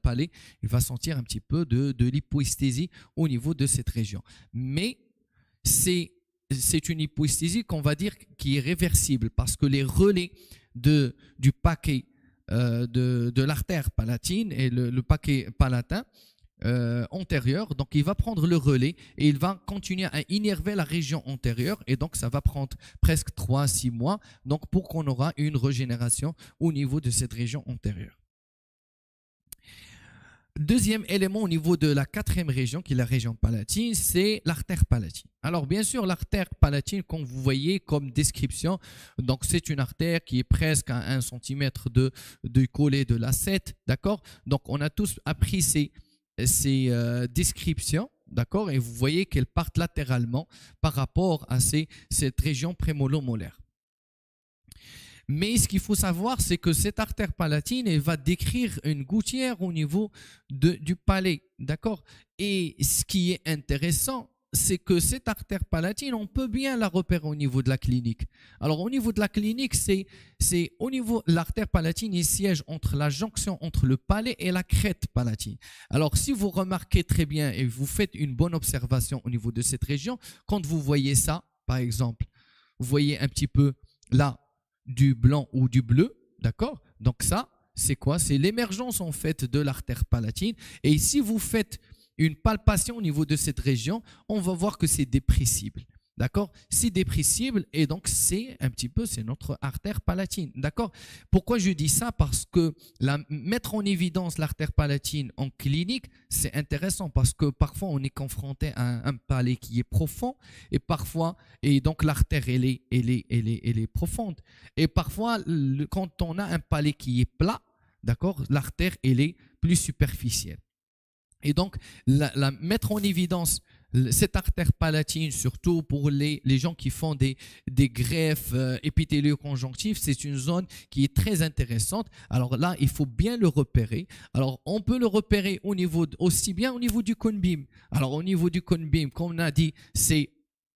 [SPEAKER 2] palais, il va sentir un petit peu de, de au niveau de cette région. Mais c'est c'est une hypoesthésie qu'on va dire qui est réversible parce que les relais de, du paquet euh, de, de l'artère palatine et le paquet palatin euh, antérieure, donc il va prendre le relais et il va continuer à innerver la région antérieure et donc ça va prendre presque 3 6 mois donc pour qu'on aura une régénération au niveau de cette région antérieure. Deuxième élément au niveau de la quatrième région, qui est la région palatine, c'est l'artère palatine. Alors bien sûr, l'artère palatine, comme vous voyez comme description, donc c'est une artère qui est presque à 1 cm de, de de la d'accord Donc on a tous appris ces, ces euh, descriptions, d'accord Et vous voyez qu'elles partent latéralement par rapport à ces, cette région prémolomolaire. Mais ce qu'il faut savoir, c'est que cette artère palatine, elle va décrire une gouttière au niveau du palais, d'accord Et ce qui est intéressant, c'est que cette artère palatine, on peut bien la repérer au niveau de la clinique. Alors au niveau de la clinique, c'est au niveau l'artère palatine, il siège entre la jonction entre le palais et la crête palatine. Alors si vous remarquez très bien et vous faites une bonne observation au niveau de cette région, quand vous voyez ça, par exemple, vous voyez un petit peu là du blanc ou du bleu, d'accord Donc ça, c'est quoi C'est l'émergence en fait de l'artère palatine. Et si vous faites une palpation au niveau de cette région, on va voir que c'est dépressible. D'accord C'est dépressible et donc c'est un petit peu, c'est notre artère palatine. D'accord Pourquoi je dis ça Parce que la, mettre en évidence l'artère palatine en clinique, c'est intéressant parce que parfois on est confronté à un, palais qui est profond et parfois, et donc l'artère elle est, elle, est, elle, est, profonde. Et parfois, quand on a un palais qui est plat, d'accord L'artère elle est plus superficielle. Et donc, la, mettre en évidence cette artère palatine, surtout pour les, les gens qui font des, des greffes euh, épithélioconjonctives c'est une zone qui est très intéressante. Alors là, il faut bien le repérer. Alors, on peut le repérer au niveau, aussi bien au niveau du conbim Alors, au niveau du conbim comme on a dit, c'est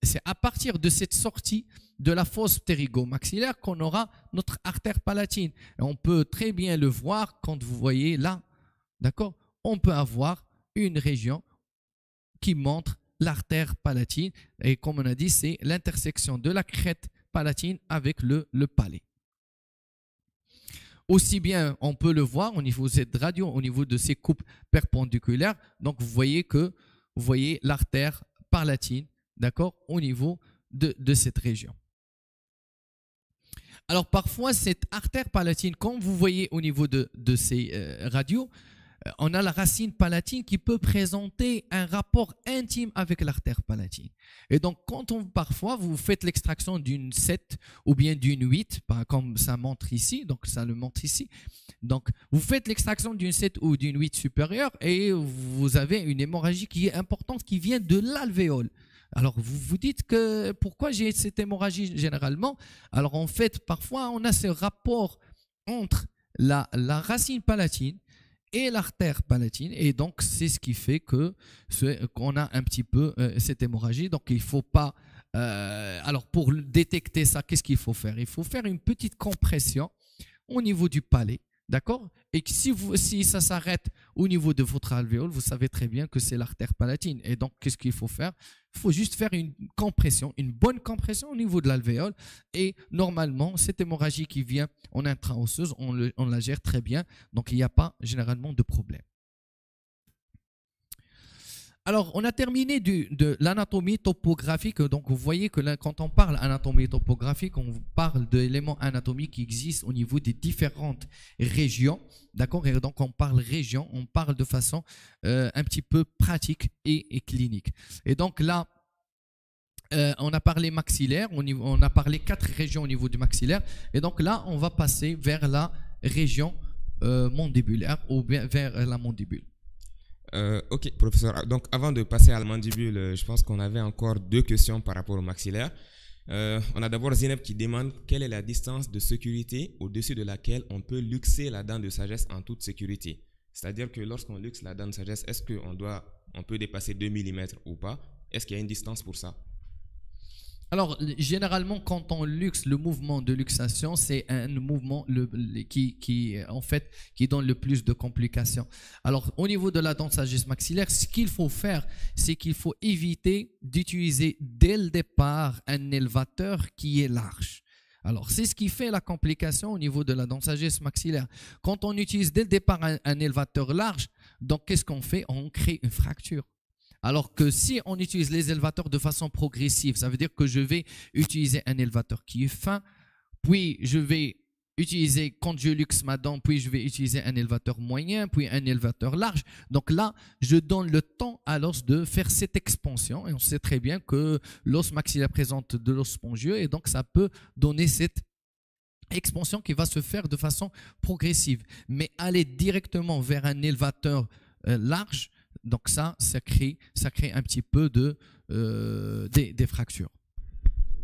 [SPEAKER 2] c'est à partir de cette sortie de la fosse ptérigomaxillaire maxillaire qu'on aura notre artère palatine. on peut très bien le voir quand vous voyez là, d'accord On peut avoir une région qui montre l'artère palatine. Et comme on a dit, c'est l'intersection de la crête palatine avec le, le palais. Aussi bien, on peut le voir au niveau de cette radio, au niveau de ces coupes perpendiculaires. Donc, vous voyez que vous voyez l'artère palatine, d'accord, au niveau de, cette région. Alors parfois, cette artère palatine, comme vous voyez au niveau de, ces euh, radios, on a la racine palatine qui peut présenter un rapport intime avec l'artère palatine. Et donc, quand on, parfois, vous faites l'extraction d'une 7 ou bien d'une 8, comme ça montre ici, donc ça le montre ici. Donc, vous faites l'extraction d'une 7 ou d'une 8 supérieure et vous avez une hémorragie qui est importante, qui vient de l'alvéole. Alors vous vous dites que pourquoi j'ai cette hémorragie généralement Alors en fait, parfois on a ce rapport entre la racine palatine et l'artère palatine. Et donc, c'est ce qui fait que qu'on a un petit peu euh, cette hémorragie. Donc, il faut pas. Euh, alors, pour détecter ça, qu'est-ce qu'il faut faire Il faut faire une petite compression au niveau du palais, d'accord Et si, vous, si ça s'arrête au niveau de votre alvéole, vous savez très bien que c'est l'artère palatine. Et donc, qu'est-ce qu'il faut faire Il faut juste faire une compression, une bonne compression au niveau de l'alvéole. Et normalement, cette hémorragie qui vient en intra on, on la gère très bien. Donc, il n'y a pas généralement de problème. Alors, on a terminé de l'anatomie topographique. Donc, vous voyez que quand on parle anatomie topographique, on parle d'éléments anatomiques qui existent au niveau des différentes régions. D'accord Et donc, on parle région, on parle de façon euh, un petit peu pratique et, clinique. Et donc là, euh, on a parlé maxillaire, on, a parlé quatre régions au niveau du maxillaire. Et donc là, on va passer vers la région euh, mandibulaire ou bien vers la mandibule.
[SPEAKER 1] Euh, ok, professeur. Ah, donc, avant de passer à la mandibule, je pense qu'on avait encore deux questions par rapport au maxillaire. Euh, on a d'abord Zineb qui demande quelle est la distance de sécurité au-dessus de laquelle on peut luxer la dent de sagesse en toute sécurité. C'est-à-dire que lorsqu'on luxe la dent de sagesse, est-ce qu'on doit, on peut dépasser 2 mm ou pas Est-ce qu'il y a une distance pour ça
[SPEAKER 2] alors, généralement, quand on luxe, le mouvement de luxation, c'est un mouvement qui, en fait, qui donne le plus de complications. Alors, au niveau de la dent maxillaire, ce qu'il faut faire, c'est qu'il faut éviter d'utiliser dès le départ un élévateur qui est large. Alors, c'est ce qui fait la complication au niveau de la dent maxillaire. Quand on utilise dès le départ un, élévateur large, donc qu'est-ce qu'on fait On crée une fracture. Alors que si on utilise les élévateurs de façon progressive, ça veut dire que je vais utiliser un élévateur qui est fin, puis je vais utiliser quand je luxe ma dent, puis je vais utiliser un élévateur moyen, puis un élévateur large. Donc là, je donne le temps à l'os de faire cette expansion. Et on sait très bien que l'os maxillaire présente de l'os spongieux, et donc ça peut donner cette expansion qui va se faire de façon progressive. Mais aller directement vers un élévateur euh, large, donc ça, ça crée, ça crée un petit peu de, euh, des, fractures.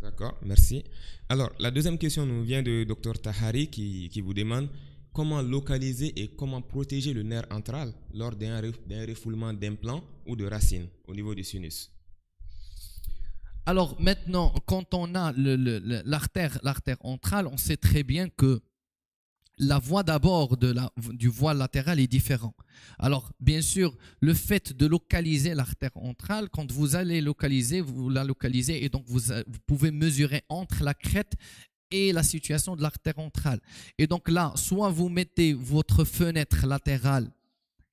[SPEAKER 1] D'accord, merci. Alors, la deuxième question nous vient de Dr Tahari qui, qui vous demande comment localiser et comment protéger le nerf antral lors d'un refoulement d'implants ou de racines au niveau du sinus.
[SPEAKER 2] Alors maintenant, quand on a l'artère, l'artère antrale, on sait très bien que la voie d'abord du voile latéral est différente. Alors, bien sûr, le fait de localiser l'artère entrale, quand vous allez localiser, vous la localisez et donc vous, pouvez mesurer entre la crête et la situation de l'artère entrale. Et donc là, soit vous mettez votre fenêtre latérale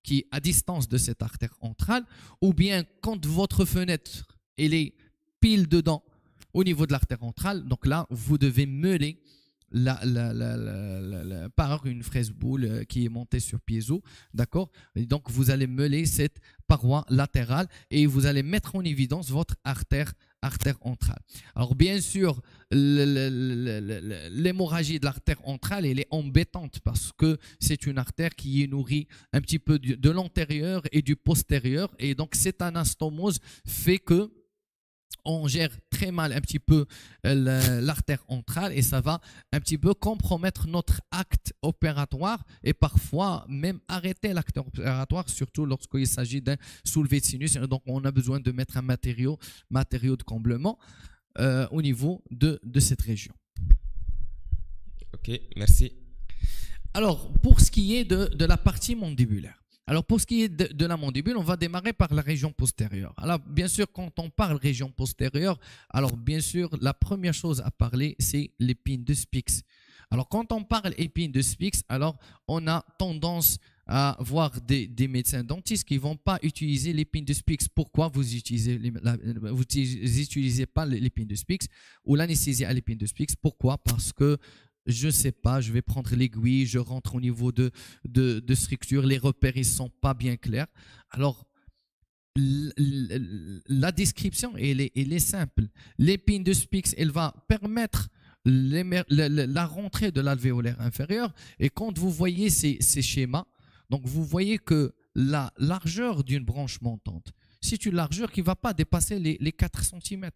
[SPEAKER 2] qui est à distance de cette artère entrale, ou bien quand votre fenêtre elle est pile dedans au niveau de l'artère entrale. donc là, vous devez meuler la, par une fraise boule euh, qui est montée sur piezo, d'accord Donc vous allez meuler cette paroi latérale et vous allez mettre en évidence votre artère artère entrale. Alors bien sûr, l'hémorragie de l'artère entrale, elle est embêtante parce que c'est une artère qui est nourrie un petit peu de l'antérieur et du postérieur et donc cette anastomose fait que on gère très mal un petit peu euh, l'artère antrale et ça va un petit peu compromettre notre acte opératoire et parfois même arrêter l'acte opératoire, surtout lorsqu'il s'agit d'un soulevé de sinus. Donc on a besoin de mettre un matériau, matériau de comblement euh, au niveau de, cette région. Ok, merci. Alors pour ce qui est de, de la partie mandibulaire. Alors pour ce qui est de, la mandibule, on va démarrer par la région postérieure. Alors bien sûr, quand on parle région postérieure, alors bien sûr, la première chose à parler, c'est l'épine de Spix. Alors quand on parle épine de Spix, alors on a tendance à voir des, médecins dentistes qui vont pas utiliser l'épine de Spix. Pourquoi vous utilisez vous utilisez pas l'épine de Spix ou l'anesthésie à l'épine de Spix Pourquoi Parce que je sais pas, je vais prendre l'aiguille, je rentre au niveau de, de, structure, les repères, ils sont pas bien clairs. Alors, la description, elle est, est simple. L'épine de Spix, elle va permettre la rentrée de l'alvéolaire inférieur. Et quand vous voyez ces, ces schémas, donc vous voyez que la largeur d'une branche montante, c'est une largeur qui ne va pas dépasser les, les 4 cm.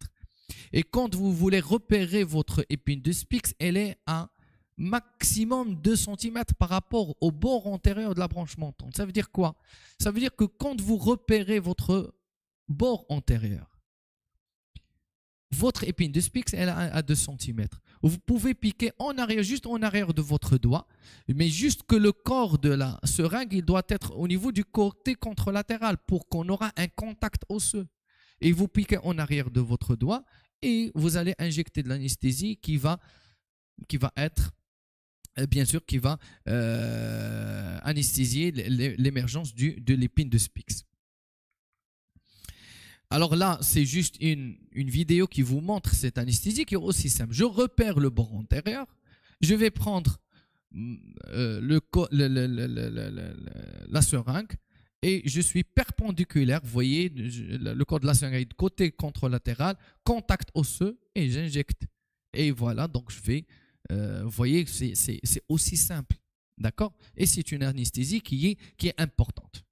[SPEAKER 2] Et quand vous voulez repérer votre épine de Spix, elle est à maximum 2 cm par rapport au bord antérieur de la branche montante. Ça veut dire quoi Ça veut dire que quand vous repérez votre bord antérieur, votre épine de Spix, elle est à 2 cm. Vous pouvez piquer en arrière, juste en arrière de votre doigt, mais juste que le corps de la seringue, il doit être au niveau du côté contralatéral pour qu'on aura un contact osseux. Et vous piquez en arrière de votre doigt et vous allez injecter de l'anesthésie qui va, qui va être euh, bien sûr, qui va euh, anesthésier l'émergence de l'épine de Spix. Alors là, c'est juste une, vidéo qui vous montre cette anesthésie qui est aussi simple. Je repère le bord antérieur, je vais prendre le, la seringue et je suis perpendiculaire, vous voyez, le corps de la seringue est côté contralatéral, contact osseux et j'injecte. Et voilà, donc je fais... Euh, vous voyez, c'est aussi simple. D'accord Et c'est une anesthésie qui est, importante.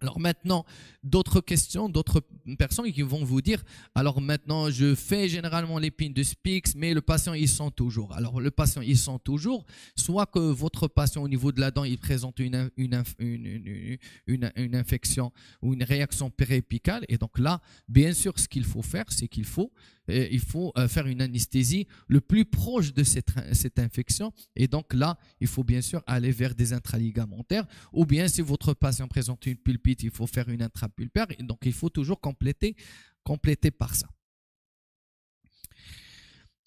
[SPEAKER 2] Alors maintenant, d'autres questions, d'autres personnes qui vont vous dire, alors maintenant, je fais généralement l'épine de Spix, mais le patient, il sent toujours. Alors le patient, il sent toujours, soit que votre patient au niveau de la dent, il présente une, une infection ou une réaction périépicale. Et donc là, bien sûr, ce qu'il faut faire, c'est qu'il faut euh, il faut euh, faire une anesthésie le plus proche de cette, infection. Et donc là, il faut bien sûr aller vers des intraligamentaires. Ou bien si votre patient présente une pulpite, il faut faire une intrapulpaire. Donc il faut toujours compléter, compléter par ça.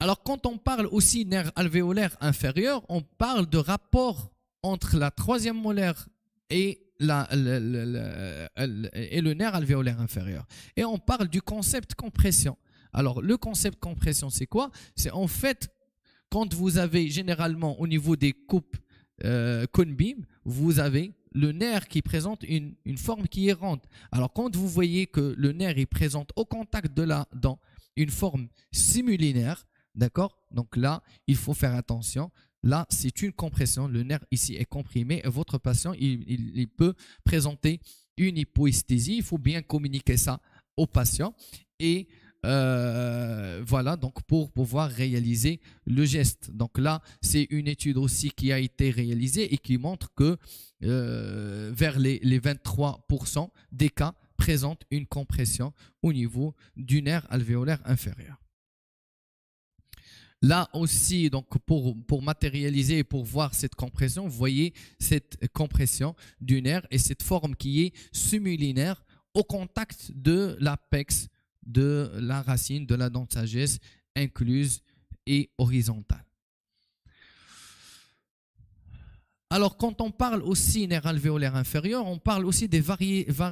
[SPEAKER 2] Alors quand on parle aussi nerf alvéolaire inférieur, on parle de rapport entre la troisième molaire et, et le nerf alvéolaire inférieur. Et on parle du concept compression. Alors, le concept compression, c'est quoi C'est en fait, quand vous avez généralement au niveau des coupes euh, conbeam, vous avez le nerf qui présente une, forme qui est ronde. Alors, quand vous voyez que le nerf est présent au contact de la dent une forme simulinaire, d'accord Donc là, il faut faire attention. Là, c'est une compression. Le nerf ici est comprimé. Et votre patient, il peut présenter une hypoesthésie. Il faut bien communiquer ça au patient. Et euh, voilà, donc pour pouvoir réaliser le geste. Donc là, c'est une étude aussi qui a été réalisée et qui montre que euh, vers les, 23% des cas présentent une compression au niveau du nerf alvéolaire inférieur. Là aussi, donc pour, pour matérialiser et pour voir cette compression, vous voyez cette compression du nerf et cette forme qui est semi-linaire au contact de l'apex de la racine de la dent de sagesse incluse et horizontale. Alors, quand on parle aussi nerf alvéolaire inférieur, on parle aussi des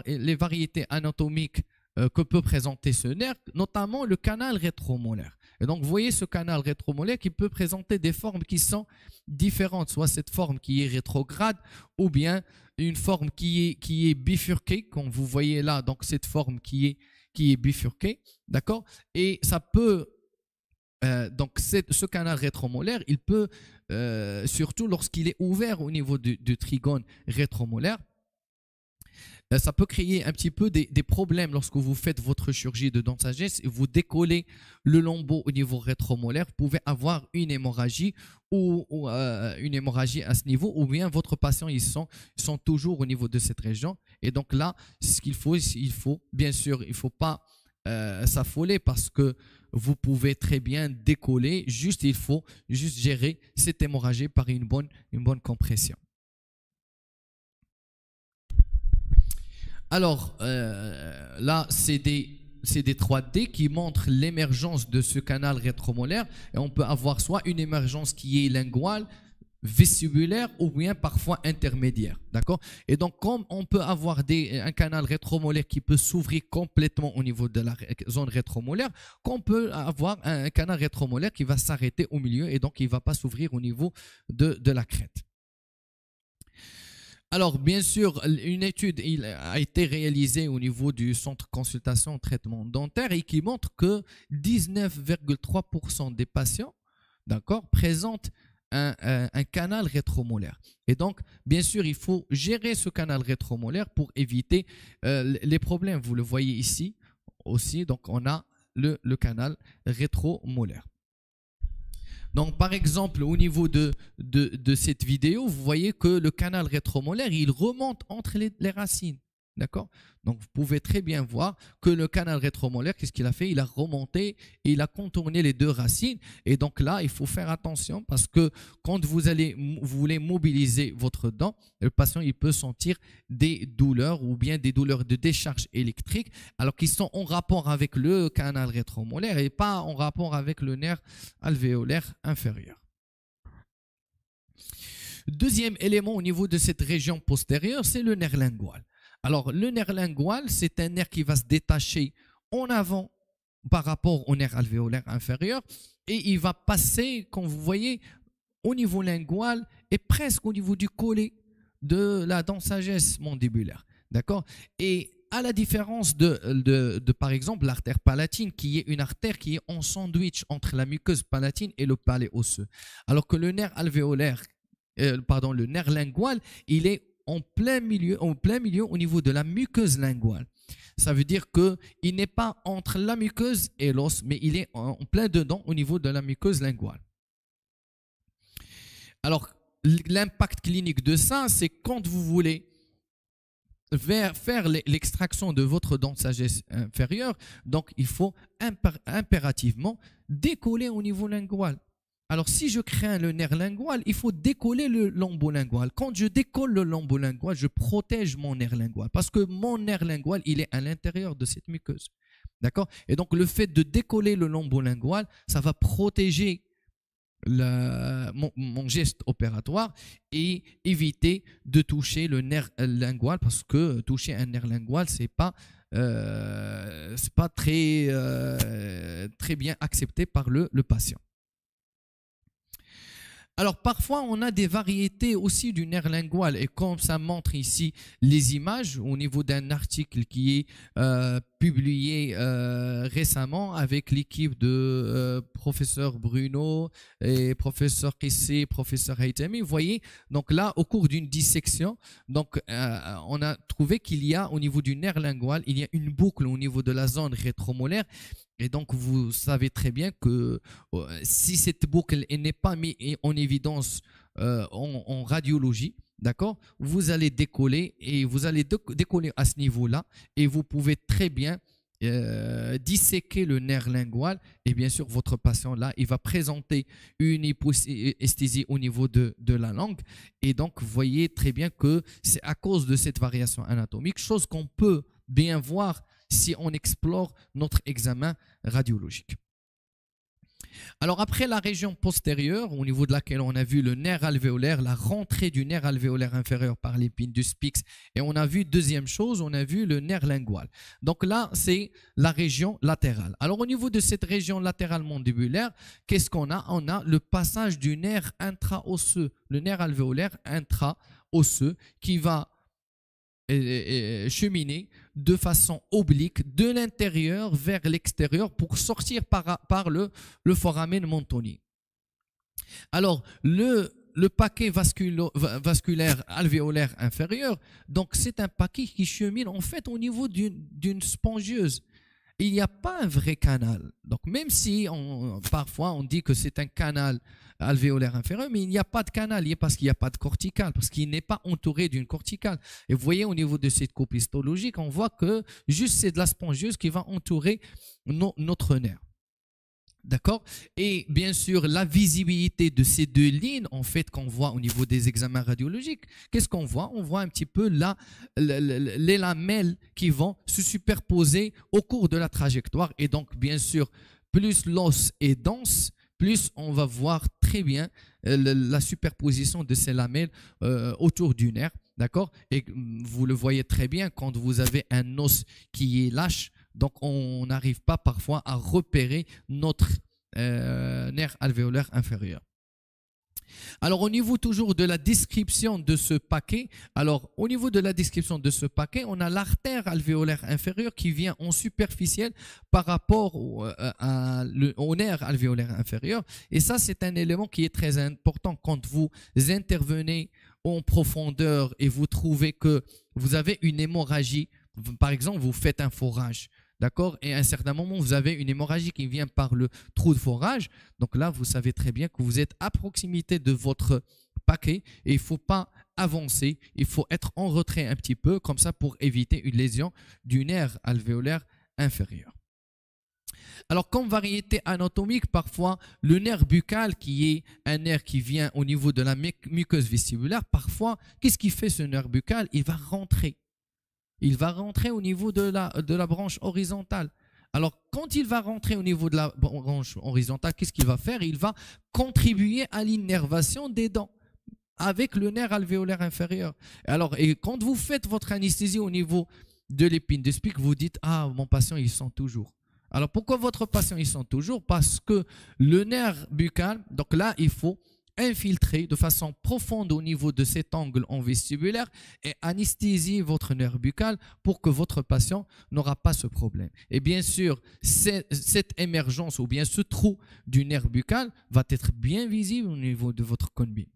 [SPEAKER 2] les variétés anatomiques euh, que peut présenter ce nerf, notamment le canal rétromolaire. Et donc, vous voyez ce canal rétromolaire qui peut présenter des formes qui sont différentes, soit cette forme qui est rétrograde, ou bien une forme qui est, qui est bifurquée, comme vous voyez là, donc cette forme qui est qui est bifurqué, d'accord Et ça peut, euh, donc ce canal rétromolaire, il peut, euh, surtout lorsqu'il est ouvert au niveau du, du trigone rétromolaire, euh, ça peut créer un petit peu des, problèmes lorsque vous faites votre chirurgie de dent sagesse et vous décollez le lombo au niveau rétromolaire. Vous pouvez avoir une hémorragie ou, euh, une hémorragie à ce niveau, ou bien votre patient, ils sont, sont toujours au niveau de cette région. Et donc là, ce qu'il faut, il faut, bien sûr, il ne faut pas euh, s'affoler parce que vous pouvez très bien décoller. Juste, il faut juste gérer cette hémorragie par une bonne, une bonne compression. Alors euh, là, c'est des, 3D qui montrent l'émergence de ce canal rétromolaire. Et on peut avoir soit une émergence qui est linguale, vestibulaire ou bien parfois intermédiaire. D'accord Et donc, comme on peut avoir des, un canal rétromolaire qui peut s'ouvrir complètement au niveau de la zone rétromolaire, qu'on peut avoir un, canal rétromolaire qui va s'arrêter au milieu et donc il ne va pas s'ouvrir au niveau de la crête. Alors, bien sûr, une étude a été réalisée au niveau du Centre Consultation Traitement Dentaire et qui montre que 19,3% des patients d'accord, présentent un, canal rétromolaire. Et donc, bien sûr, il faut gérer ce canal rétromolaire pour éviter euh, les problèmes. Vous le voyez ici aussi, donc on a le canal rétromolaire. Donc, par exemple, au niveau de, de, cette vidéo, vous voyez que le canal rétromolaire, il remonte entre les racines. D'accord Donc vous pouvez très bien voir que le canal rétromolaire, qu'est-ce qu'il a fait Il a remonté, il a contourné les deux racines. Et donc là, il faut faire attention parce que quand vous, allez, vous voulez mobiliser votre dent, le patient il peut sentir des douleurs ou bien des douleurs de décharge électrique, alors qu'ils sont en rapport avec le canal rétromolaire et pas en rapport avec le nerf alvéolaire inférieur. Deuxième élément au niveau de cette région postérieure, c'est le nerf lingual. Alors, le nerf lingual, c'est un nerf qui va se détacher en avant par rapport au nerf alvéolaire inférieur et il va passer, comme vous voyez, au niveau lingual et presque au niveau du collet de la dent sagesse mandibulaire. D'accord Et à la différence de, de, par exemple l'artère palatine qui est une artère qui est en sandwich entre la muqueuse palatine et le palais osseux. Alors que le nerf alvéolaire euh, pardon, le nerf lingual, il est en plein milieu, en plein milieu au niveau de la muqueuse linguale. Ça veut dire qu'il n'est pas entre la muqueuse et l'os, mais il est en plein dedans au niveau de la muqueuse linguale. Alors, l'impact clinique de ça, c'est quand vous voulez faire l'extraction de votre dent de sagesse inférieure, donc il faut impérativement décoller au niveau lingual. Alors, si je crée le nerf lingual, il faut décoller le lambeau lingual. Quand je décolle le lambeau lingual, je protège mon nerf lingual parce que mon nerf lingual, il est à l'intérieur de cette muqueuse. D'accord Et donc, le fait de décoller le lambeau lingual, ça va protéger mon, geste opératoire et éviter de toucher le nerf lingual parce que toucher un nerf lingual, c'est pas euh, pas très euh, très bien accepté par le patient. Alors parfois, on a des variétés aussi du nerf lingual. Et comme ça montre ici les images au niveau d'un article qui est euh, publié euh, récemment avec l'équipe de euh, professeur Bruno et professeur Kissé, professeur Haitami, vous voyez, donc là, au cours d'une dissection, donc on a trouvé qu'il y a au niveau du nerf lingual, il y a une boucle au niveau de la zone rétromolaire et donc, vous savez très bien que euh, si cette boucle n'est pas mise en évidence euh, en, radiologie, d'accord, vous allez décoller et vous allez décoller à ce niveau-là et vous pouvez très bien euh, disséquer le nerf lingual et bien sûr votre patient là il va présenter une hyposthésie au niveau de, de la langue et donc vous voyez très bien que c'est à cause de cette variation anatomique chose qu'on peut bien voir si on explore notre examen radiologique. Alors après la région postérieure, au niveau de laquelle on a vu le nerf alvéolaire, la rentrée du nerf alvéolaire inférieur par l'épine du spix, et on a vu deuxième chose, on a vu le nerf lingual. Donc là, c'est la région latérale. Alors au niveau de cette région latérale mandibulaire, qu'est-ce qu'on a On a le passage du nerf intra-osseux, le nerf alvéolaire intra-osseux qui va cheminer de façon oblique de l'intérieur vers l'extérieur pour sortir par, le, le foramen montoni. Alors, le, le paquet vasculaire alvéolaire inférieur, donc c'est un paquet qui chemine en fait au niveau d'une spongieuse. Il n'y a pas un vrai canal. Donc, même si parfois on dit que c'est un canal alvéolaire inférieur, mais il n'y a pas de canal parce qu'il n'y a pas de corticale, parce qu'il n'est pas entouré d'une corticale. Et vous voyez, au niveau de cette coupe histologique, on voit que juste c'est de la spongieuse qui va entourer notre nerf. D'accord Et bien sûr, la visibilité de ces deux lignes, en fait, qu'on voit au niveau des examens radiologiques, qu'est-ce qu'on voit On voit un petit peu les lamelles qui vont se superposer au cours de la trajectoire. Et donc, bien sûr, plus l'os est dense, plus on va voir très bien euh, la superposition de ces lamelles euh, autour du nerf. D'accord Et mm, vous le voyez très bien quand vous avez un os qui est lâche. Donc, on n'arrive pas parfois à repérer notre euh, nerf alvéolaire inférieur. Alors au niveau toujours de la description de ce paquet, alors au niveau de la description de ce paquet, on a l'artère alvéolaire inférieure qui vient en superficiel par rapport au, euh, au nerf alvéolaire inférieur. Et ça, c'est un élément qui est très important quand vous intervenez en profondeur et vous trouvez que vous avez une hémorragie. Par exemple, vous faites un forage D'accord Et à un certain moment, vous avez une hémorragie qui vient par le trou de forage. Donc là, vous savez très bien que vous êtes à proximité de votre paquet et il ne faut pas avancer, il faut être en retrait un petit peu, comme ça pour éviter une lésion du nerf alvéolaire inférieur. Alors, comme variété anatomique, parfois, le nerf buccal, qui est un nerf qui vient au niveau de la muqueuse vestibulaire, parfois, qu'est-ce qui fait ce nerf buccal Il va rentrer il va rentrer au niveau de la, de la branche horizontale. Alors, quand il va rentrer au niveau de la branche horizontale, qu'est-ce qu'il va faire Il va contribuer à l'innervation des dents avec le nerf alvéolaire inférieur. Alors, et quand vous faites votre anesthésie au niveau de l'épine de vous dites Ah, mon patient, il sent toujours. Alors, pourquoi votre patient, il sent toujours Parce que le nerf buccal, donc là, il faut infiltrer de façon profonde au niveau de cet angle en vestibulaire et anesthésier votre nerf buccal pour que votre patient n'aura pas ce problème. Et bien sûr, cette émergence ou bien ce trou du nerf buccal va être bien visible au niveau de votre conbine.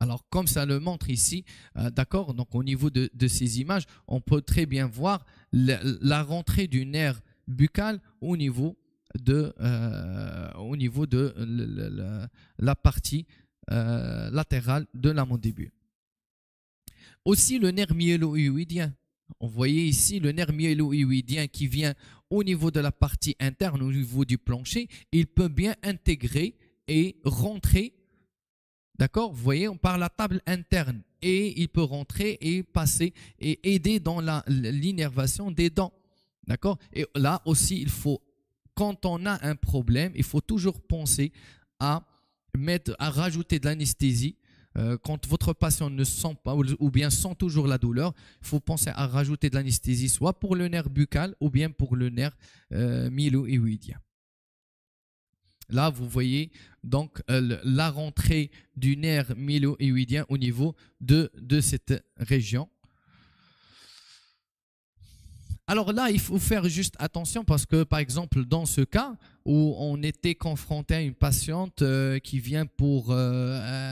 [SPEAKER 2] Alors, comme ça le montre ici, euh, d'accord Donc, au niveau de, ces images, on peut très bien voir la, la rentrée du nerf buccal au niveau de, euh, au niveau de euh, la partie euh, latérale de la mandibule. Aussi le nerf myélo On voyait ici le nerf myélo-hyoïdien qui vient au niveau de la partie interne, au niveau du plancher. Il peut bien intégrer et rentrer, d'accord Vous voyez, par la table interne. Et il peut rentrer et passer et aider dans l'innervation des dents. D'accord Et là aussi, il faut quand on a un problème, il faut toujours penser à, mettre, à rajouter de l'anesthésie. Euh, quand votre patient ne sent pas ou bien sent toujours la douleur, il faut penser à rajouter de l'anesthésie, soit pour le nerf buccal ou bien pour le nerf euh, Là, vous voyez donc euh, la rentrée du nerf myélo au niveau de cette région. Alors là, il faut faire juste attention parce que, par exemple, dans ce cas où on était confronté à une patiente euh, qui vient pour euh,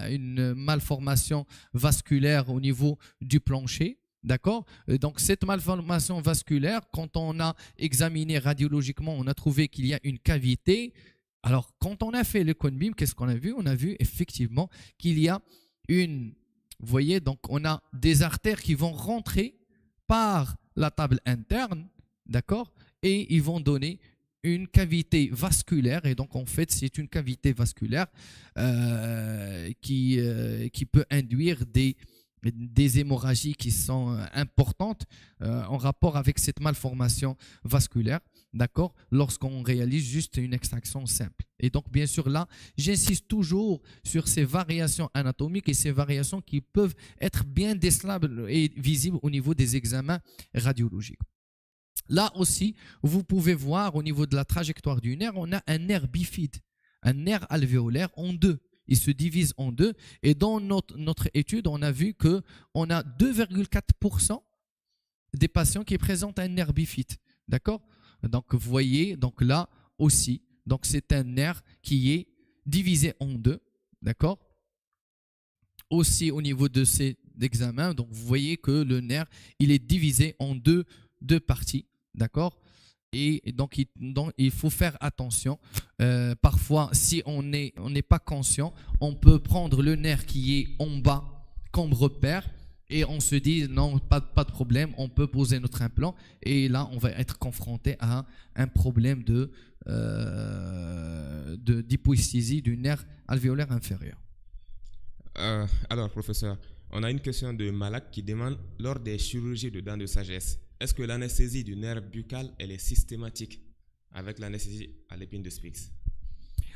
[SPEAKER 2] euh, une malformation vasculaire au niveau du plancher, D'accord Donc cette malformation vasculaire, quand on a examiné radiologiquement, on a trouvé qu'il y a une cavité. Alors quand on a fait le beam, qu'est-ce qu'on a vu On a vu effectivement qu'il y a une... voyez, donc on a des artères qui vont rentrer par la table interne, d'accord Et ils vont donner une cavité vasculaire. Et donc, en fait, c'est une cavité vasculaire euh, qui, euh, qui peut induire des, des hémorragies qui sont euh, importantes en rapport avec cette malformation vasculaire d'accord Lorsqu'on réalise juste une extraction simple. Et donc, bien sûr, là, j'insiste toujours sur ces variations anatomiques et ces variations qui peuvent être bien décelables et visibles au niveau des examens radiologiques. Là aussi, vous pouvez voir au niveau de la trajectoire du nerf, on a un nerf bifide, un nerf alvéolaire en deux. Il se divise en deux. Et dans notre, étude, on a vu que on a 2,4% des patients qui présentent un nerf bifide. D'accord donc vous voyez, donc là aussi, donc c'est un nerf qui est divisé en deux, d'accord Aussi au niveau de ces examens, donc vous voyez que le nerf, il est divisé en deux, deux parties, d'accord et donc il, faut faire attention. Euh, parfois, si on n'est on n'est pas conscient, on peut prendre le nerf qui est en bas comme repère et on se dit non, pas, de problème, on peut poser notre implant et là on va être confronté à un problème de euh, du nerf alvéolaire inférieur.
[SPEAKER 1] Euh, alors professeur, on a une question de Malak qui demande lors des chirurgies de dents de sagesse, est-ce que l'anesthésie du nerf buccal elle est systématique avec l'anesthésie à l'épine de Spix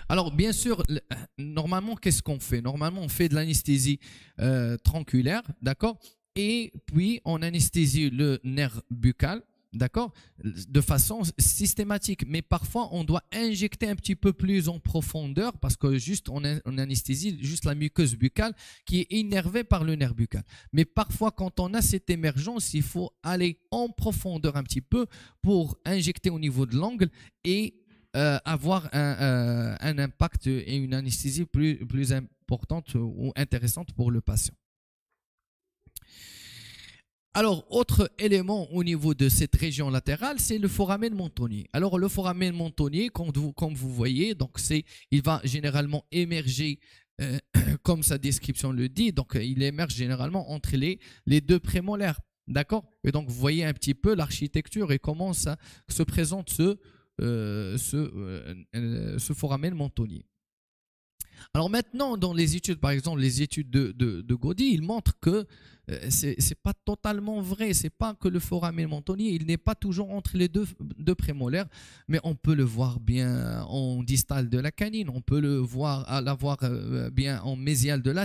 [SPEAKER 2] alors, bien sûr, euh, normalement, qu'est-ce qu'on fait Normalement, on fait de l'anesthésie euh, tranculaire, d'accord Et puis, on anesthésie le nerf buccal, d'accord De façon systématique. Mais parfois, on doit injecter un petit peu plus en profondeur parce que juste on, anesthésie juste la muqueuse buccale qui est innervée par le nerf buccal. Mais parfois, quand on a cette émergence, il faut aller en profondeur un petit peu pour injecter au niveau de l'angle et euh, avoir euh, un, impact et une anesthésie plus, plus importante ou intéressante pour le patient. Alors, autre élément au niveau de cette région latérale, c'est le foramen montonnier. Alors, le foramen montonnier, comme vous, comme vous voyez, donc il va généralement émerger, euh, comme sa description le dit, donc il émerge généralement entre les, les deux prémolaires. D'accord Et donc, vous voyez un petit peu l'architecture et comment ça se présente ce euh, ce, euh, foramen mentonnier. Alors maintenant, dans les études, par exemple, les études de, de, de Gaudi, il montre que euh, c'est n'est pas totalement vrai. C'est pas que le foramen mentonier il n'est pas toujours entre les deux, deux prémolaires, mais on peut le voir bien en distal de la canine, on peut le voir, à l'avoir euh, bien en mésial de la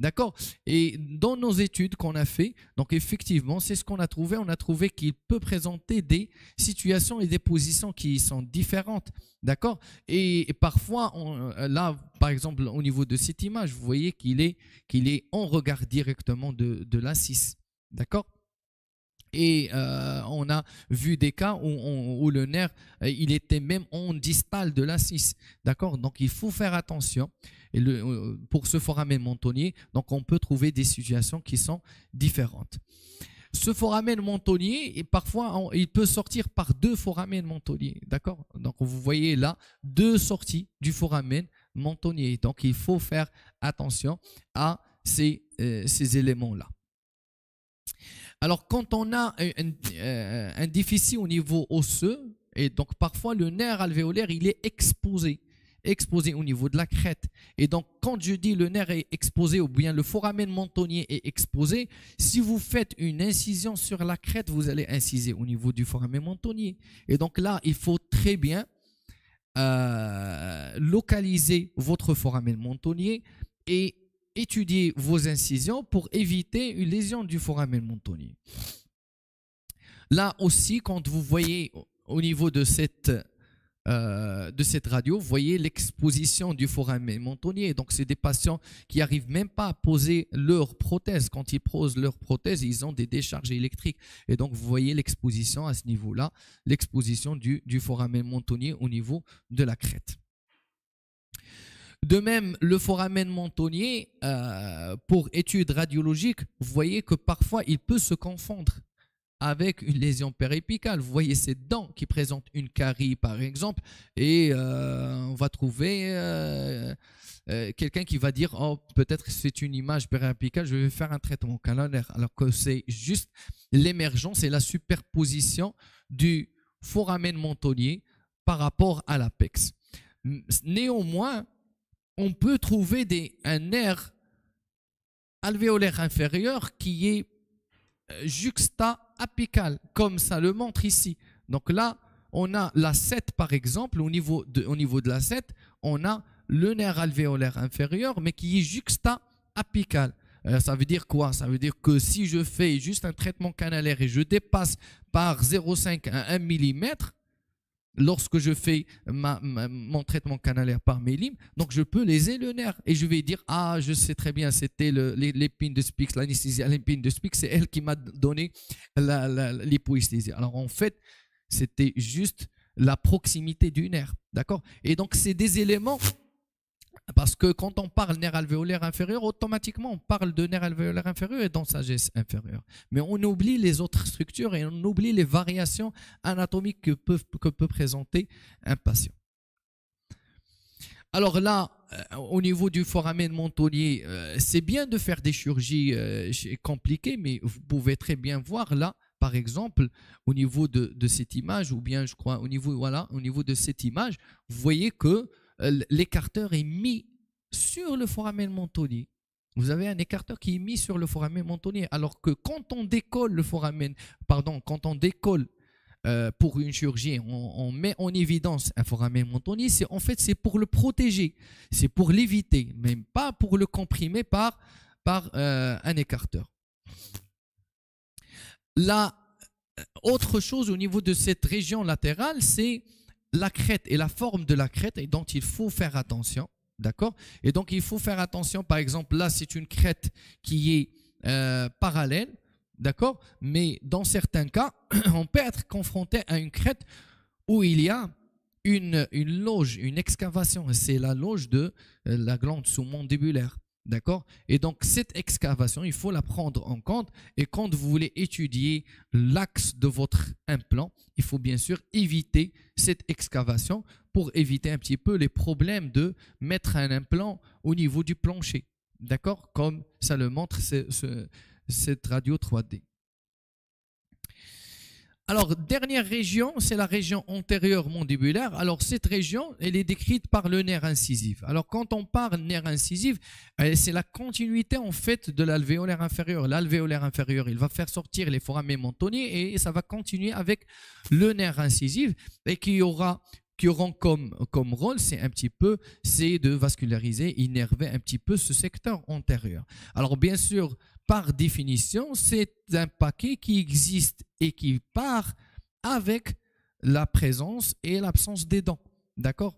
[SPEAKER 2] D'accord Et dans nos études qu'on a fait, donc effectivement, c'est ce qu'on a trouvé. On a trouvé qu'il peut présenter des situations et des positions qui sont différentes. D'accord et, parfois, là, par exemple, au niveau de cette image, vous voyez qu'il est, qu'il est en regard directement de, de, D'accord et euh, on a vu des cas où, le nerf, euh, il était même en distal de la D'accord Donc il faut faire attention. Euh, pour ce foramen montonier, donc on peut trouver des situations qui sont différentes. Ce foramen montonier et parfois, il peut sortir par deux foramen montonier, D'accord Donc vous voyez là, deux sorties du foramen mentonnier. Donc il faut faire attention à ces euh, ces éléments-là. Alors, quand on a euh, un, déficit au niveau osseux, et donc parfois le nerf alvéolaire, il est exposé, exposé au niveau de la crête. Et donc, quand je dis le nerf est exposé, ou bien le foramen mentonnier est exposé, si vous faites une incision sur la crête, vous allez inciser au niveau du foramen mentonnier. Et donc là, il faut très bien euh, localiser votre foramen mentonnier et Étudiez vos incisions pour éviter une lésion du foramen montonnier. Là aussi, quand vous voyez au niveau de cette, euh, de cette radio, vous voyez l'exposition du foramen montonnier. Donc, c'est des patients qui n'arrivent même pas à poser leur prothèse. Quand ils posent leur prothèse, ils ont des décharges électriques. Et donc, vous voyez l'exposition à ce niveau-là, l'exposition du, du foramen montonnier au niveau de la crête. De même, le foramen mentonnier, euh, pour études radiologiques, vous voyez que parfois il peut se confondre avec une lésion péripicale. Vous voyez ces dents qui présentent une carie, par exemple, et euh, on va trouver euh, quelqu'un qui va dire Oh, peut-être c'est une image péripicale, je vais faire un traitement canalaire. Alors que c'est juste l'émergence et la superposition du foramen mentonnier par rapport à l'apex. Néanmoins, on peut trouver un nerf alvéolaire inférieur qui est euh, juxta-apical, comme ça le montre ici. Donc là, on a la 7 par exemple, au niveau de, au niveau de la 7, on a le nerf alvéolaire inférieur, mais qui est juxta-apical. Euh, ça veut dire quoi Ça veut dire que si je fais juste un traitement canalaire et je dépasse par 0,5 à 1 mm, lorsque je fais mon traitement canalaire par mes limes, donc je peux léser le nerf et je vais dire ah je sais très bien c'était l'épine de Spix, l'anesthésie à l'épine de Spix, c'est elle qui m'a donné l'hypoesthésie. Alors en fait c'était juste la proximité du nerf, d'accord Et donc c'est des éléments parce que quand on parle nerf alvéolaire inférieur, automatiquement on parle de nerf alvéolaire inférieur et dans sagesse inférieure. Mais on oublie les autres structures et on oublie les variations anatomiques que, peut présenter un patient. Alors là, euh, au niveau du foramen montonier, euh, c'est bien de faire des chirurgies euh, compliquées, mais vous pouvez très bien voir là, par exemple, au niveau de, de, cette image, ou bien je crois au niveau, voilà, au niveau de cette image, vous voyez que euh, l'écarteur est mis sur le foramen montonier. Vous avez un écarteur qui est mis sur le foramen montonier alors que quand on décolle le foramen, pardon, quand on décolle euh, pour une chirurgie, on, met en évidence un foramen montonier c'est en fait c'est pour le protéger, c'est pour l'éviter, même pas pour le comprimer par, par euh, un écarteur. La autre chose au niveau de cette région latérale, c'est la crête et la forme de la crête et dont il faut faire attention. D'accord Et donc, il faut faire attention. Par exemple, là, c'est une crête qui est euh, parallèle. D'accord Mais dans certains cas, on peut être confronté à une crête où il y a une, une loge, une excavation. C'est la loge de euh, la glande sous-mandibulaire. D'accord Et donc cette excavation, il faut la prendre en compte. Et quand vous voulez étudier l'axe de votre implant, il faut bien sûr éviter cette excavation pour éviter un petit peu les problèmes de mettre un implant au niveau du plancher. D'accord Comme ça le montre cette radio 3D. Alors, dernière région, c'est la région antérieure mandibulaire. Alors, cette région, elle est décrite par le nerf incisif. Alors, quand on parle nerf incisif, euh, c'est la continuité, en fait, de l'alvéolaire inférieur. L'alvéolaire inférieur, il va faire sortir les foramen mentoniers et ça va continuer avec le nerf incisif et qui aura qui auront comme, comme rôle, c'est un petit peu, c'est de vasculariser, innerver un petit peu ce secteur antérieur. Alors bien sûr, par définition, c'est un paquet qui existe et qui part avec la présence et l'absence des dents. D'accord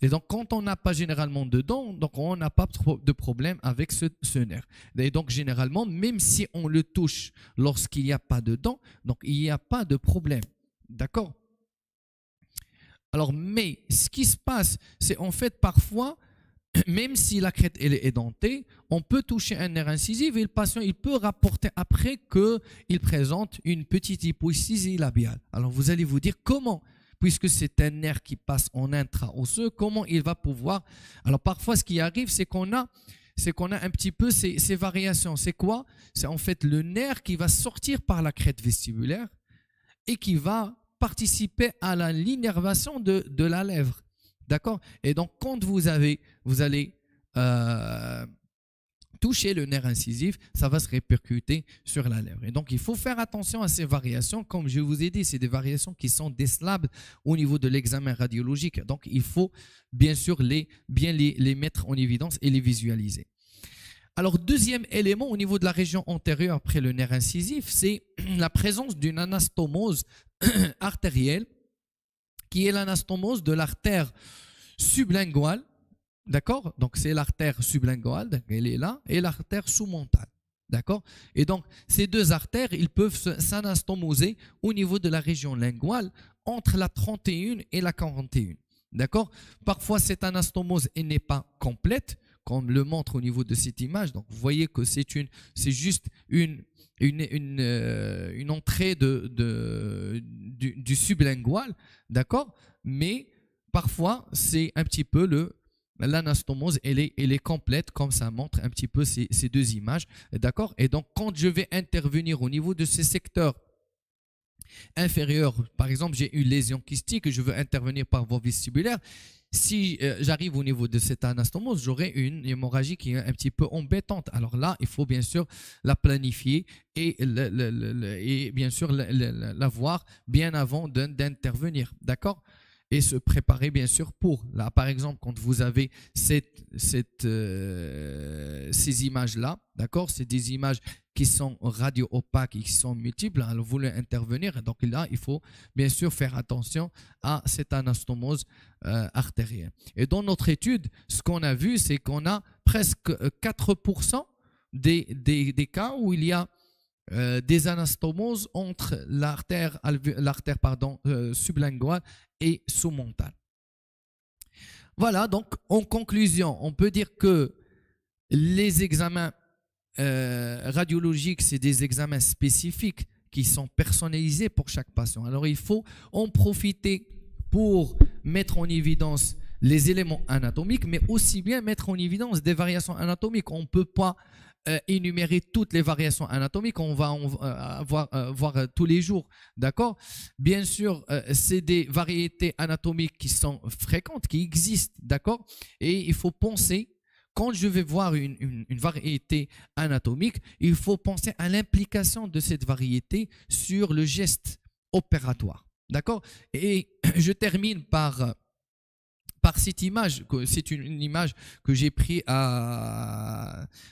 [SPEAKER 2] Et donc, quand on n'a pas généralement de dents, donc on n'a pas de problème avec ce, nerf. Et donc, généralement, même si on le touche lorsqu'il n'y a pas de dents, donc il n'y a pas de problème. D'accord Alors, mais ce qui se passe, c'est en fait parfois, même si la crête est édentée, on peut toucher un nerf incisif et le patient il peut rapporter après qu'il présente une petite hypocisie labiale. Alors vous allez vous dire comment puisque c'est un nerf qui passe en intra-osseux, comment il va pouvoir... Alors parfois, ce qui arrive, c'est qu'on a, c'est qu'on a un petit peu ces, variations. C'est quoi C'est en fait le nerf qui va sortir par la crête vestibulaire et qui va participer à l'innervation de la lèvre. D'accord Et donc, quand vous, avez, vous allez euh, toucher le nerf incisif, ça va se répercuter sur la lèvre. Et donc, il faut faire attention à ces variations. Comme je vous ai dit, c'est des variations qui sont décelables au niveau de l'examen radiologique. Donc, il faut bien sûr bien les mettre en évidence et les visualiser. Alors, deuxième élément au niveau de la région antérieure après le nerf incisif, c'est la présence d'une anastomose artérielle qui est l'anastomose de l'artère sublinguale, d'accord Donc c'est l'artère sublinguale, elle est là, et l'artère sous-montale, d'accord Et donc ces deux artères, ils peuvent s'anastomoser au niveau de la région linguale entre la 31 et la 41, d'accord Parfois cette anastomose n'est pas complète, comme le montre au niveau de cette image. Donc vous voyez que c'est une, c'est juste une, une, euh, entrée de, du, sublingual, d'accord Mais parfois, c'est un petit peu le l'anastomose, elle est, elle complète, comme ça montre un petit peu ces, deux images, d'accord Et donc, quand je vais intervenir au niveau de ces secteurs inférieurs, par exemple, j'ai une lésion kystique, je veux intervenir par voie vestibulaire, si euh, j'arrive au niveau de cette anastomose, j'aurai une hémorragie qui est un petit peu embêtante. Alors là, il faut bien sûr la planifier et, et bien sûr la voir bien avant d'intervenir. D'accord et se préparer bien sûr pour. Là, par exemple, quand vous avez cette, euh, ces images-là, d'accord C'est des images qui sont radio opaques, qui sont multiples, hein, vous voulez intervenir. Donc là, il faut bien sûr faire attention à cette anastomose euh, artérielle. Et dans notre étude, ce qu'on a vu, c'est qu'on a presque 4% euh, des cas où il y a euh, des anastomoses entre l'artère, l'artère pardon, euh, sublinguale et sous-montale. Voilà, donc en conclusion, on peut dire que les examens euh, radiologiques, c'est des examens spécifiques qui sont personnalisés pour chaque patient. Alors il faut en profiter pour mettre en évidence les éléments anatomiques, mais aussi bien mettre en évidence des variations anatomiques. On ne peut pas euh, énumérer toutes les variations anatomiques, on va, en euh, euh, voir, tous les jours, d'accord Bien sûr, c'est des variétés anatomiques qui sont fréquentes, qui existent, d'accord Et il faut penser, quand je vais voir une, une variété anatomique, il faut penser à l'implication de cette variété sur le geste opératoire, d'accord Et je termine par par cette image, c'est une image que j'ai prise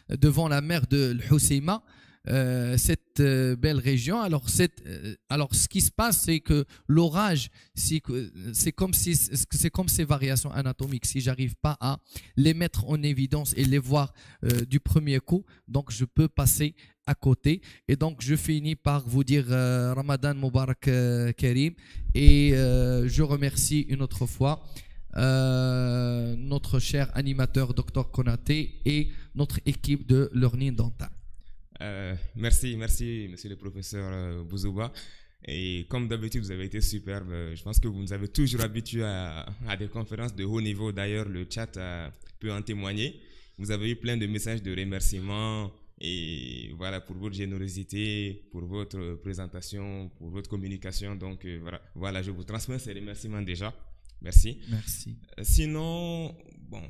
[SPEAKER 2] devant la mer de l'Hoseima, euh, cette euh, belle région. Alors, euh, alors, ce qui se passe, c'est que l'orage, c'est comme, ces variations anatomiques. Si j'arrive pas à les mettre en évidence et les voir du premier coup, donc je peux passer à côté. Et donc, je finis par vous dire Ramadan Mubarak Karim et je remercie une autre fois. Euh, notre cher animateur Dr Konate et notre équipe de Learning Dental.
[SPEAKER 1] Euh, merci, merci monsieur le professeur euh, Bouzouba. Et comme d'habitude, vous avez été superbe. Je pense que vous nous avez toujours habitués à, des conférences de haut niveau. D'ailleurs, le chat peut en témoigner. Vous avez eu plein de messages de remerciements. Et voilà, pour votre générosité, pour votre présentation, pour votre communication. Donc voilà, voilà, je vous transmets ces remerciements déjà. Merci. Euh, sinon, bon,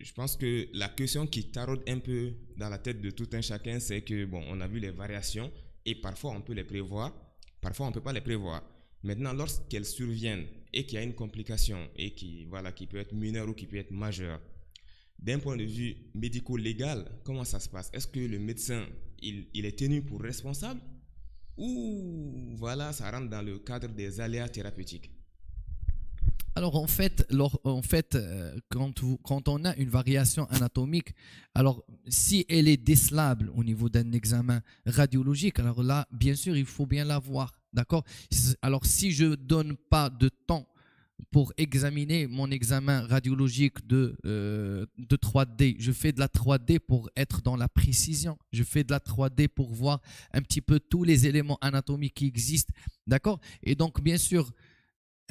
[SPEAKER 1] je pense que la question qui taraude un peu dans la tête de tout un chacun, c'est que, bon, on a vu les variations et parfois on peut les prévoir, parfois on ne peut pas les prévoir. Maintenant, lorsqu'elles surviennent et qu'il y a une complication et qui, voilà, qui peut être mineure ou qui peut être majeure, d'un point de vue médico-légal, comment ça se passe Est-ce que le médecin, il, il, est tenu pour responsable
[SPEAKER 2] Ou
[SPEAKER 1] voilà, ça rentre dans le cadre des aléas thérapeutiques
[SPEAKER 2] alors en fait, en fait euh, quand, quand, on a une variation anatomique, alors si elle est décelable au niveau d'un examen radiologique, alors là, bien sûr, il faut bien la voir. D'accord Alors si je ne donne pas de temps pour examiner mon examen radiologique de, euh, de 3D. Je fais de la 3D pour être dans la précision. Je fais de la 3D pour voir un petit peu tous les éléments anatomiques qui existent. D'accord Et donc, bien sûr,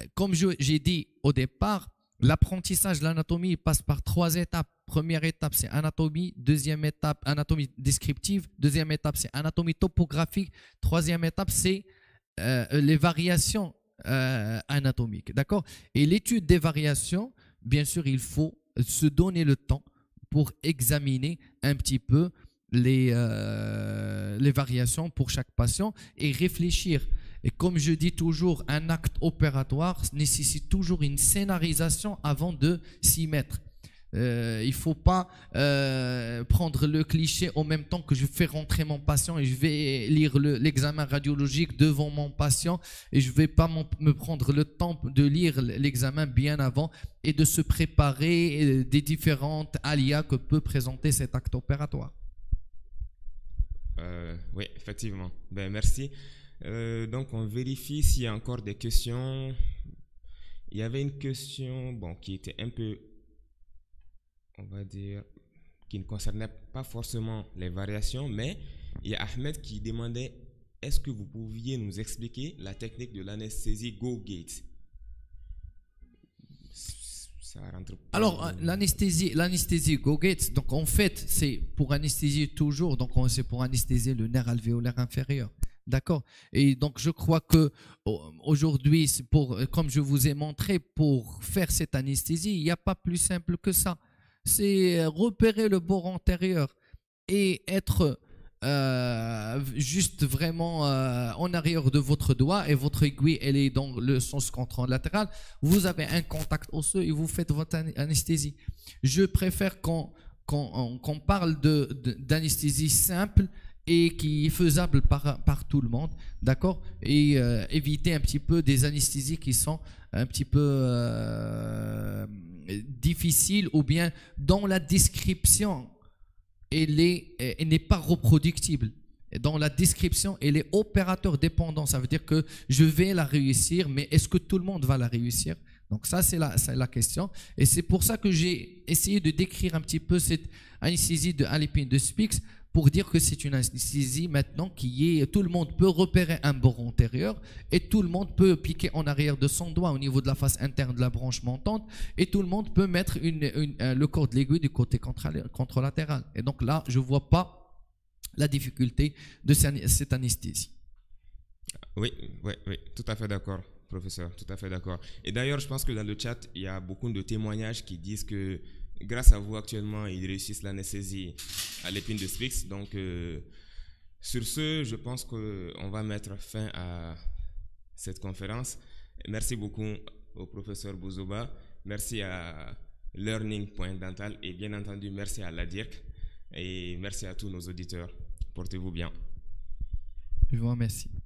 [SPEAKER 2] euh, comme j'ai dit au départ, l'apprentissage de l'anatomie passe par trois étapes. Première étape, c'est anatomie. Deuxième étape, anatomie descriptive. Deuxième étape, c'est anatomie topographique. Troisième étape, c'est euh, les variations euh, anatomiques. D'accord Et l'étude des variations, bien sûr, il faut se donner le temps pour examiner un petit peu les, les variations pour chaque patient et réfléchir et comme je dis toujours, un acte opératoire nécessite toujours une scénarisation avant de s'y mettre. Euh, il ne faut pas euh, prendre le cliché en même temps que je fais rentrer mon patient et je vais lire l'examen radiologique devant mon patient et je ne vais pas me prendre le temps de lire l'examen bien avant et de se préparer euh, des différentes alias que peut présenter cet acte opératoire.
[SPEAKER 1] oui, effectivement. Ben, merci. Euh, donc, on vérifie s'il y a encore des questions. Il y avait une question bon, qui était un peu, on va dire, qui ne concernait pas forcément les variations, mais il y a Ahmed qui demandait est-ce que vous pouviez nous expliquer la technique de l'anesthésie Go-Gate
[SPEAKER 2] Alors, l'anesthésie, l'anesthésie Go-Gate, donc en fait, c'est pour anesthésier toujours, donc c'est pour anesthésier le nerf alvéolaire inférieur. D'accord Et donc je crois que aujourd'hui, pour, comme je vous ai montré, pour faire cette anesthésie, il n'y a pas plus simple que ça. C'est repérer le bord antérieur et être euh, juste vraiment euh, en arrière de votre doigt et votre aiguille elle est dans le sens latéral. vous avez un contact osseux et vous faites votre anesthésie. Je préfère qu'on parle d'anesthésie simple et qui est faisable par, par tout le monde, d'accord Et euh, éviter un petit peu des anesthésies qui sont un petit peu euh, difficiles ou bien dont la description elle euh, n'est pas reproductible. Dans la description, elle est opérateur dépendant. Ça veut dire que je vais la réussir, mais est-ce que tout le monde va la réussir donc ça, c'est la, la, question. Et c'est pour ça que j'ai essayé de décrire un petit peu cette anesthésie de Alipine de Spix pour dire que c'est une anesthésie maintenant qui est, tout le monde peut repérer un bord antérieur et tout le monde peut piquer en arrière de son doigt au niveau de la face interne de la branche montante et tout le monde peut mettre une, euh, le corps de l'aiguille du côté contralatéral. Et donc là, je ne vois pas la difficulté de cette anesthésie.
[SPEAKER 1] Oui, oui, oui, tout à fait d'accord, professeur, tout à fait d'accord. Et d'ailleurs, je pense que dans le chat, il y a beaucoup de témoignages qui disent que grâce à vous, actuellement, ils réussissent l'anesthésie à l'épine de Spix. Donc, euh, sur ce, je pense qu'on va mettre fin à cette conférence. Merci beaucoup au professeur Bouzoba. Merci à Learning et bien entendu, merci à la DIRC. Et merci à tous nos auditeurs. Portez-vous bien.
[SPEAKER 2] Je vous remercie.